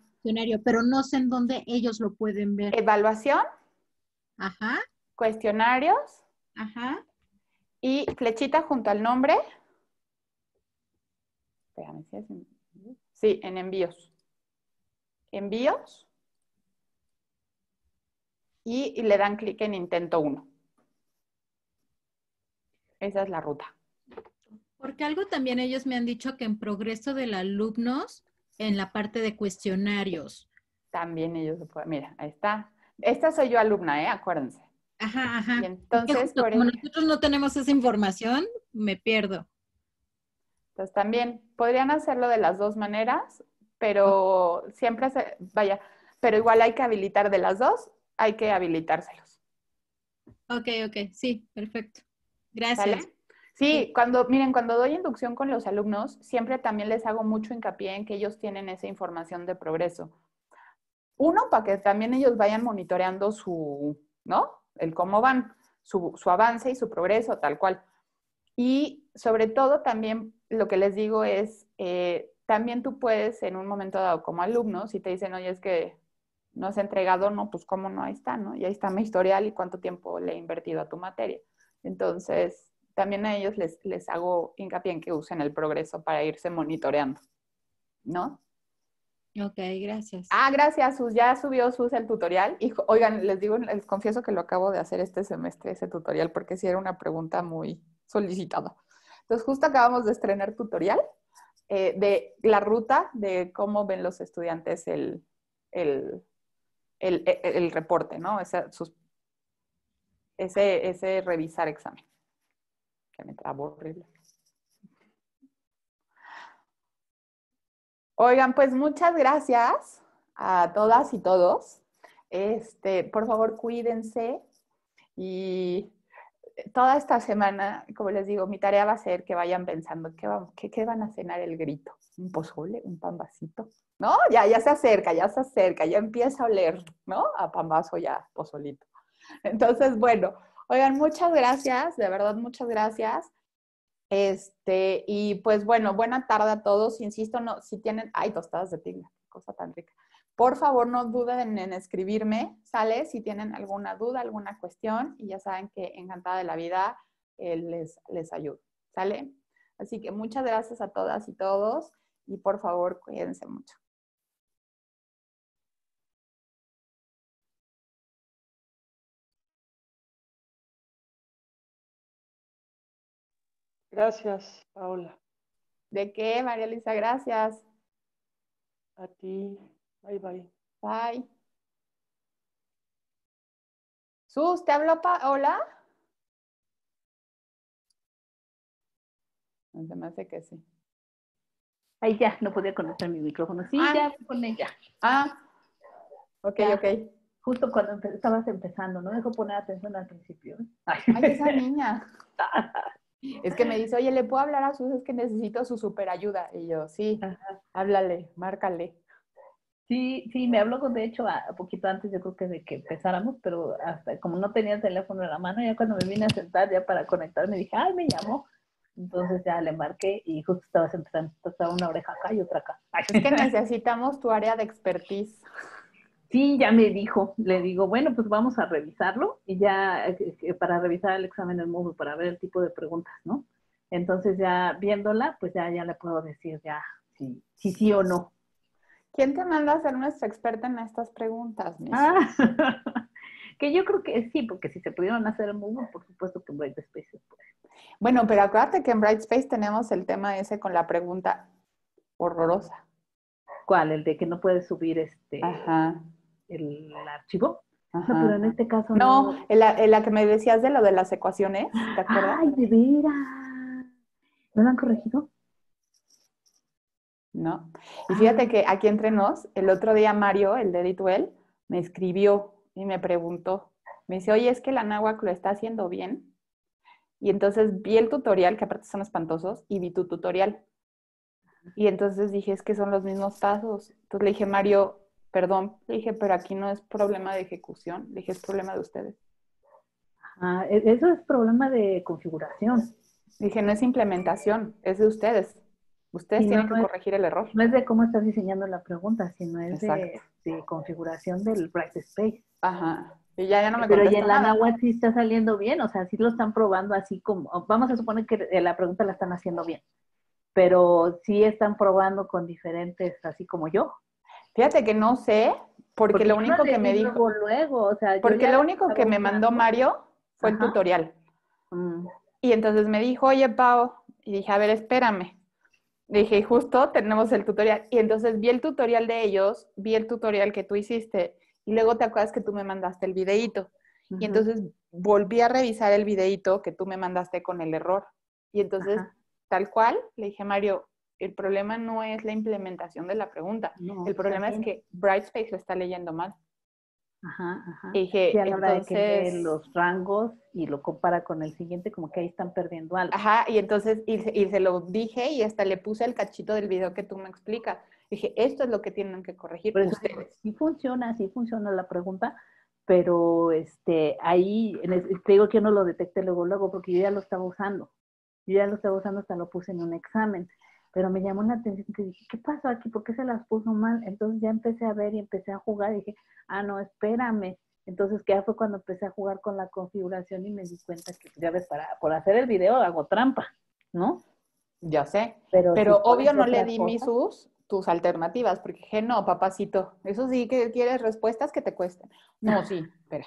Speaker 2: pero no sé en dónde ellos lo pueden ver. Evaluación. Ajá.
Speaker 1: Cuestionarios. Ajá. Y flechita junto al nombre. Espérame, ¿sí, en... envíos. Envíos. Y, y le dan clic en intento 1. Esa es la ruta.
Speaker 2: Porque algo también ellos me han dicho que en progreso del alumnos en la parte de
Speaker 1: cuestionarios. También ellos se pueden, mira, ahí está. Esta soy yo alumna, ¿eh? Acuérdense.
Speaker 2: Ajá, ajá. entonces, como nosotros no tenemos esa información, me pierdo.
Speaker 1: Entonces también podrían hacerlo de las dos maneras, pero siempre se, vaya, pero igual hay que habilitar de las dos, hay que habilitárselos. Ok, ok, sí, perfecto. Gracias. Sí, cuando, miren, cuando doy inducción con los alumnos, siempre también les hago mucho hincapié en que ellos tienen esa información de progreso. Uno, para que también ellos vayan monitoreando su, ¿no? El cómo van, su, avance y su progreso, tal cual. Y sobre todo también lo que les digo es, eh, también tú puedes en un momento dado como alumno, si te dicen, oye, es que no has entregado, no, pues cómo no, ahí está, ¿no? Y ahí está mi historial y cuánto tiempo le he invertido a tu materia. Entonces, también a ellos les, les hago hincapié en que usen el progreso para irse monitoreando, ¿no? Ok, gracias. Ah, gracias, Sus. Ya subió Sus el tutorial. Y, oigan, les digo, les confieso que lo acabo de hacer este semestre, ese tutorial, porque sí era una pregunta muy solicitada. Entonces, justo acabamos de estrenar tutorial eh, de la ruta de cómo ven los estudiantes el, el reporte, ¿no? ese, ese revisar examen. Oigan, pues muchas gracias a todas y todos. Este, por favor, cuídense y toda esta semana, como les digo, mi tarea va a ser que vayan pensando qué, qué, van a cenar el grito. ¿Un pozole? ¿Un pambacito? ¿No? Ya, ya se acerca, ya se acerca, ya empieza a oler, ¿no? A pambazo ya, pozolito. Entonces, bueno, Oigan, muchas gracias, de verdad, muchas gracias. Este, y pues bueno, buena tarde a todos. Insisto, no, si tienen, ay, tostadas de tigre, cosa tan rica. Por favor, no duden en escribirme, ¿sale? Si tienen alguna duda, alguna cuestión, y ya saben que encantada de la vida eh, les, les ayudo, ¿sale?
Speaker 2: Así que muchas gracias a todas y todos, y por favor, cuídense mucho. Gracias,
Speaker 1: Paola. ¿De qué, María Luisa? Gracias. A ti. Bye, bye. Bye. Sus, ¿te habló
Speaker 2: Paola? Se me hace que sí. Ahí ya, no podía conocer mi micrófono. Sí, ah. ya, con ella. Ah, ok, ok. Justo cuando estabas empezando, no dejo poner atención al principio. Ay esa niña. Es que me dice, oye, ¿le puedo hablar a Sus? Es que necesito su super ayuda. Y yo, sí, háblale, márcale. Sí, sí, me habló, de hecho, a, poquito antes, yo creo que de que empezáramos, pero hasta como no tenía el teléfono en la mano, ya cuando me vine a sentar ya para conectarme, dije, ay, me llamó. Entonces ya le marqué y justo estabas empezando, estaba una oreja acá y otra acá. es que necesitamos tu área de expertise. Sí, ya me dijo, le digo, bueno, pues vamos a revisarlo y ya eh, eh, para revisar el examen del módulo, para ver el tipo de preguntas, ¿no? Entonces ya viéndola, pues ya, ya le puedo decir ya si sí, sí o no. ¿Quién te manda a ser nuestra experta en estas preguntas? Ah, que yo creo que sí, porque si se pudieron hacer el Moodle, por supuesto que en Brightspace. se puede.
Speaker 1: Bueno, pero acuérdate que en Brightspace tenemos el tema ese con la pregunta horrorosa. ¿Cuál? El de que no puedes subir este. Ajá el archivo.
Speaker 2: pero en este caso no.
Speaker 1: en la, que me decías de lo de las ecuaciones, ¿te acuerdas?
Speaker 2: Ay, de veras. ¿No lo han corregido?
Speaker 1: No. Y ah. fíjate que aquí entre nos, el otro día Mario, el de Edituel, me escribió y me preguntó. Me dice, oye, es que la náhuatl lo está haciendo bien. Y entonces vi el tutorial, que aparte son espantosos, y vi tu tutorial. Y entonces dije, es que son los mismos pasos. Entonces le dije, Mario, perdón, dije, pero aquí no es problema de ejecución, dije, es problema de ustedes.
Speaker 2: Ah, e-, eso es problema de configuración. Dije, no es implementación, es de ustedes. Ustedes tienen que corregir el error. No es de cómo estás diseñando la pregunta, sino es de, configuración del right space. Ajá. Y ya, no me Pero en la sí está saliendo bien, o sea, sí lo están probando así como, vamos a suponer que eh, la pregunta la están haciendo bien, pero sí están probando con diferentes, así como yo, Fíjate que no sé, porque, lo único que me dijo luego, porque lo único que me mandó Mario fue el tutorial. Mm.
Speaker 1: Y entonces me dijo, oye, Pau, y dije, a ver, espérame. dije, justo tenemos el tutorial. Y entonces vi el tutorial de ellos, vi el tutorial que tú hiciste, y luego te acuerdas que tú me mandaste el videíto. Y entonces volví a revisar el videíto que tú me mandaste con el error. Y entonces, tal cual, le dije, Mario, el problema no es la implementación de la pregunta. el problema es que Brightspace lo está leyendo mal.
Speaker 2: Ajá, ajá. Y dije, los rangos y lo compara con el siguiente, como que ahí están perdiendo algo. Ajá, y entonces, y, se lo
Speaker 1: dije y hasta le puse el cachito del video que tú me explicas. Dije, esto es lo que tienen que corregir Pero ustedes.
Speaker 2: Sí, funciona, sí funciona la pregunta, pero este, ahí te digo que no lo detecté luego, luego, porque yo ya lo estaba usando. Yo ya lo estaba usando, hasta lo puse en un examen pero me llamó la atención que dije, ¿qué pasó aquí? ¿Por qué se las puso mal? Entonces ya empecé a ver y empecé a jugar y dije, ah, no, espérame. Entonces que ya fue cuando empecé a jugar con la configuración y me di cuenta que, ya ves, para, por hacer el video hago trampa, ¿no? Ya sé, pero, obvio no le di mis
Speaker 1: sus, tus alternativas, porque dije, no, papacito, eso sí que quieres respuestas que te cuesten. No, sí, espera.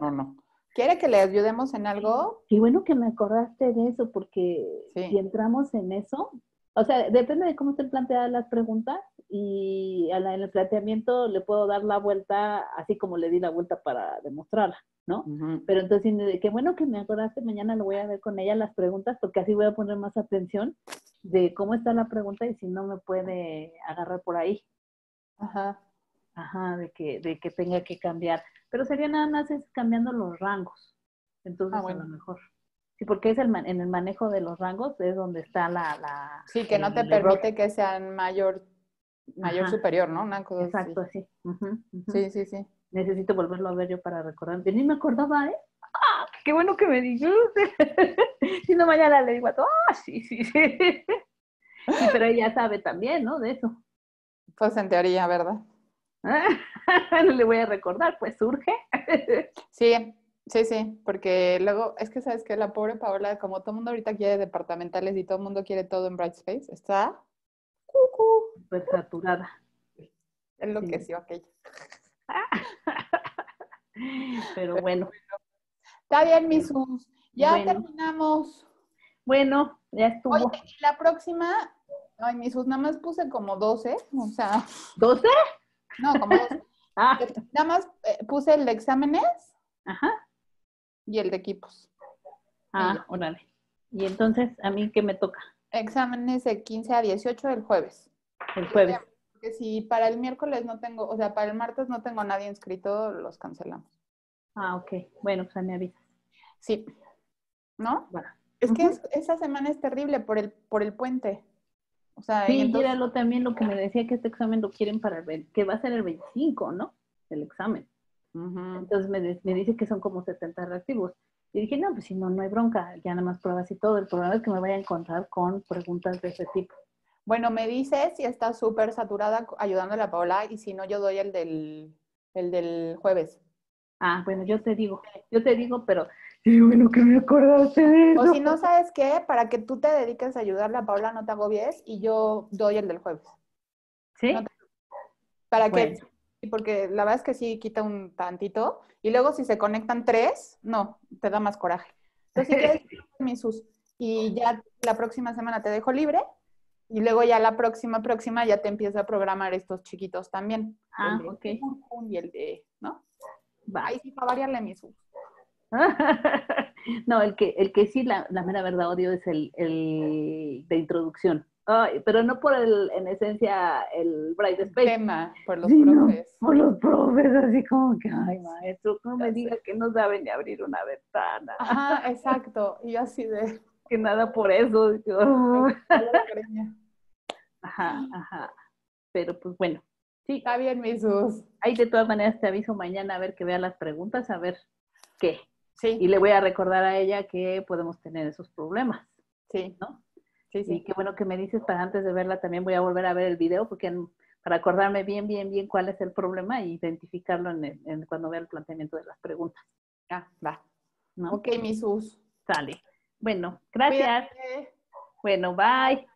Speaker 1: No, no.
Speaker 2: ¿Quiere que le ayudemos en algo? Y bueno que me acordaste de eso, porque si entramos en eso, o sea, depende de cómo estén planteadas las preguntas y en el planteamiento le puedo dar la vuelta así como le di la vuelta para demostrarla, ¿no? Pero entonces, qué bueno que me acordaste, mañana lo voy a ver con ella las preguntas porque así voy a poner más atención de cómo está la pregunta y si no me puede agarrar por ahí. Ajá. Ajá, de que, de que tenga que cambiar. Pero sería nada más es cambiando los rangos. Entonces, ah, bueno. mejor. Sí, porque es el en el manejo de los rangos es donde está la... sí, que no te permite que sean mayor, mayor superior, ¿no? Exacto, Sí. sí, sí, sí. Necesito volverlo a ver yo para recordar. ni me acordaba, ¿eh? ¡Ah! ¡Qué bueno que me dijiste! si no, mañana le digo a todo, ¡ah! Sí, sí, sí. sí, pero ella sabe también, ¿no? De eso. Pues en teoría, ¿verdad? no le voy a recordar, pues surge. sí, Sí,
Speaker 1: sí, porque luego, es que sabes que la pobre Paola, como todo el mundo ahorita quiere departamentales y todo el mundo quiere
Speaker 2: todo en Brightspace, está cucu. Pues saturada. Enloqueció sí. aquella. Pero, bueno.
Speaker 1: Está bien, misus. Este, ya terminamos. Bueno, ya estuvo. y la próxima, ay, mis nada más puse como 12, o sea. ¿12? No, como 12. Ah. Nada más eh, puse el de exámenes. Ajá y el de equipos. Ah,
Speaker 2: órale. Y entonces, ¿a mí qué me toca?
Speaker 1: Exámenes de 15 a 18 el jueves. El jueves. Porque si para el miércoles no tengo, o sea, para el martes no tengo nadie inscrito, los cancelamos.
Speaker 2: Ah, ok. Bueno, o pues, sea, me avisas. Sí. ¿No? Es que
Speaker 1: esa semana es terrible por el, por el puente. O sea, sí,
Speaker 2: también lo que me decía que este examen lo quieren para el, que va a ser el 25, ¿no? El examen. Entonces me, dice que son como 70 reactivos. Y dije, no, pues si no, no hay bronca, ya nada más pruebas y todo. El problema es que me vaya a encontrar con preguntas de ese tipo.
Speaker 1: Bueno, me dice si está súper saturada ayudándole a Paola y si no, yo doy el del, jueves. Ah, bueno, yo te digo, yo te digo,
Speaker 2: pero sí, bueno, que me acordaste de eso. O si no
Speaker 1: sabes qué, para que tú te dediques a ayudarle a Paola, no te agobies y yo doy el del jueves. ¿Sí? Para que porque la verdad es que sí quita un tantito. Y luego si se conectan tres, no, te da más coraje. Entonces, mi sus. Y ya la próxima semana te dejo libre. Y luego ya la próxima, próxima, ya te empieza a programar estos chiquitos también. Ah, ok. Y el de, ¿no? Ahí sí va variarle mi sus.
Speaker 2: no, el que, el que sí, la, la mera verdad, odio es el de introducción pero no por el, en esencia, el Bright Space. Tema, por los profes. Por los profes, así como que, ay, maestro, no me diga que no saben ni abrir una ventana. Ajá, exacto. Y así de... Que nada por eso. Ah". ajá, ajá. Pero pues bueno. Sí. Está bien, Misus. Ahí de todas maneras te aviso mañana a ver que vea las preguntas, a ver qué. Sí. Y le voy a recordar a ella que podemos tener esos problemas. Sí. ¿No? Sí, sí. Y qué bueno que me dices, para antes de verla también voy a volver a ver el video porque para acordarme bien, bien, bien cuál es el problema e identificarlo en, cuando vea el planteamiento de las preguntas. Ah, va. ¿No? Ok, Misus. Sale. Bueno, gracias. Bueno, bye.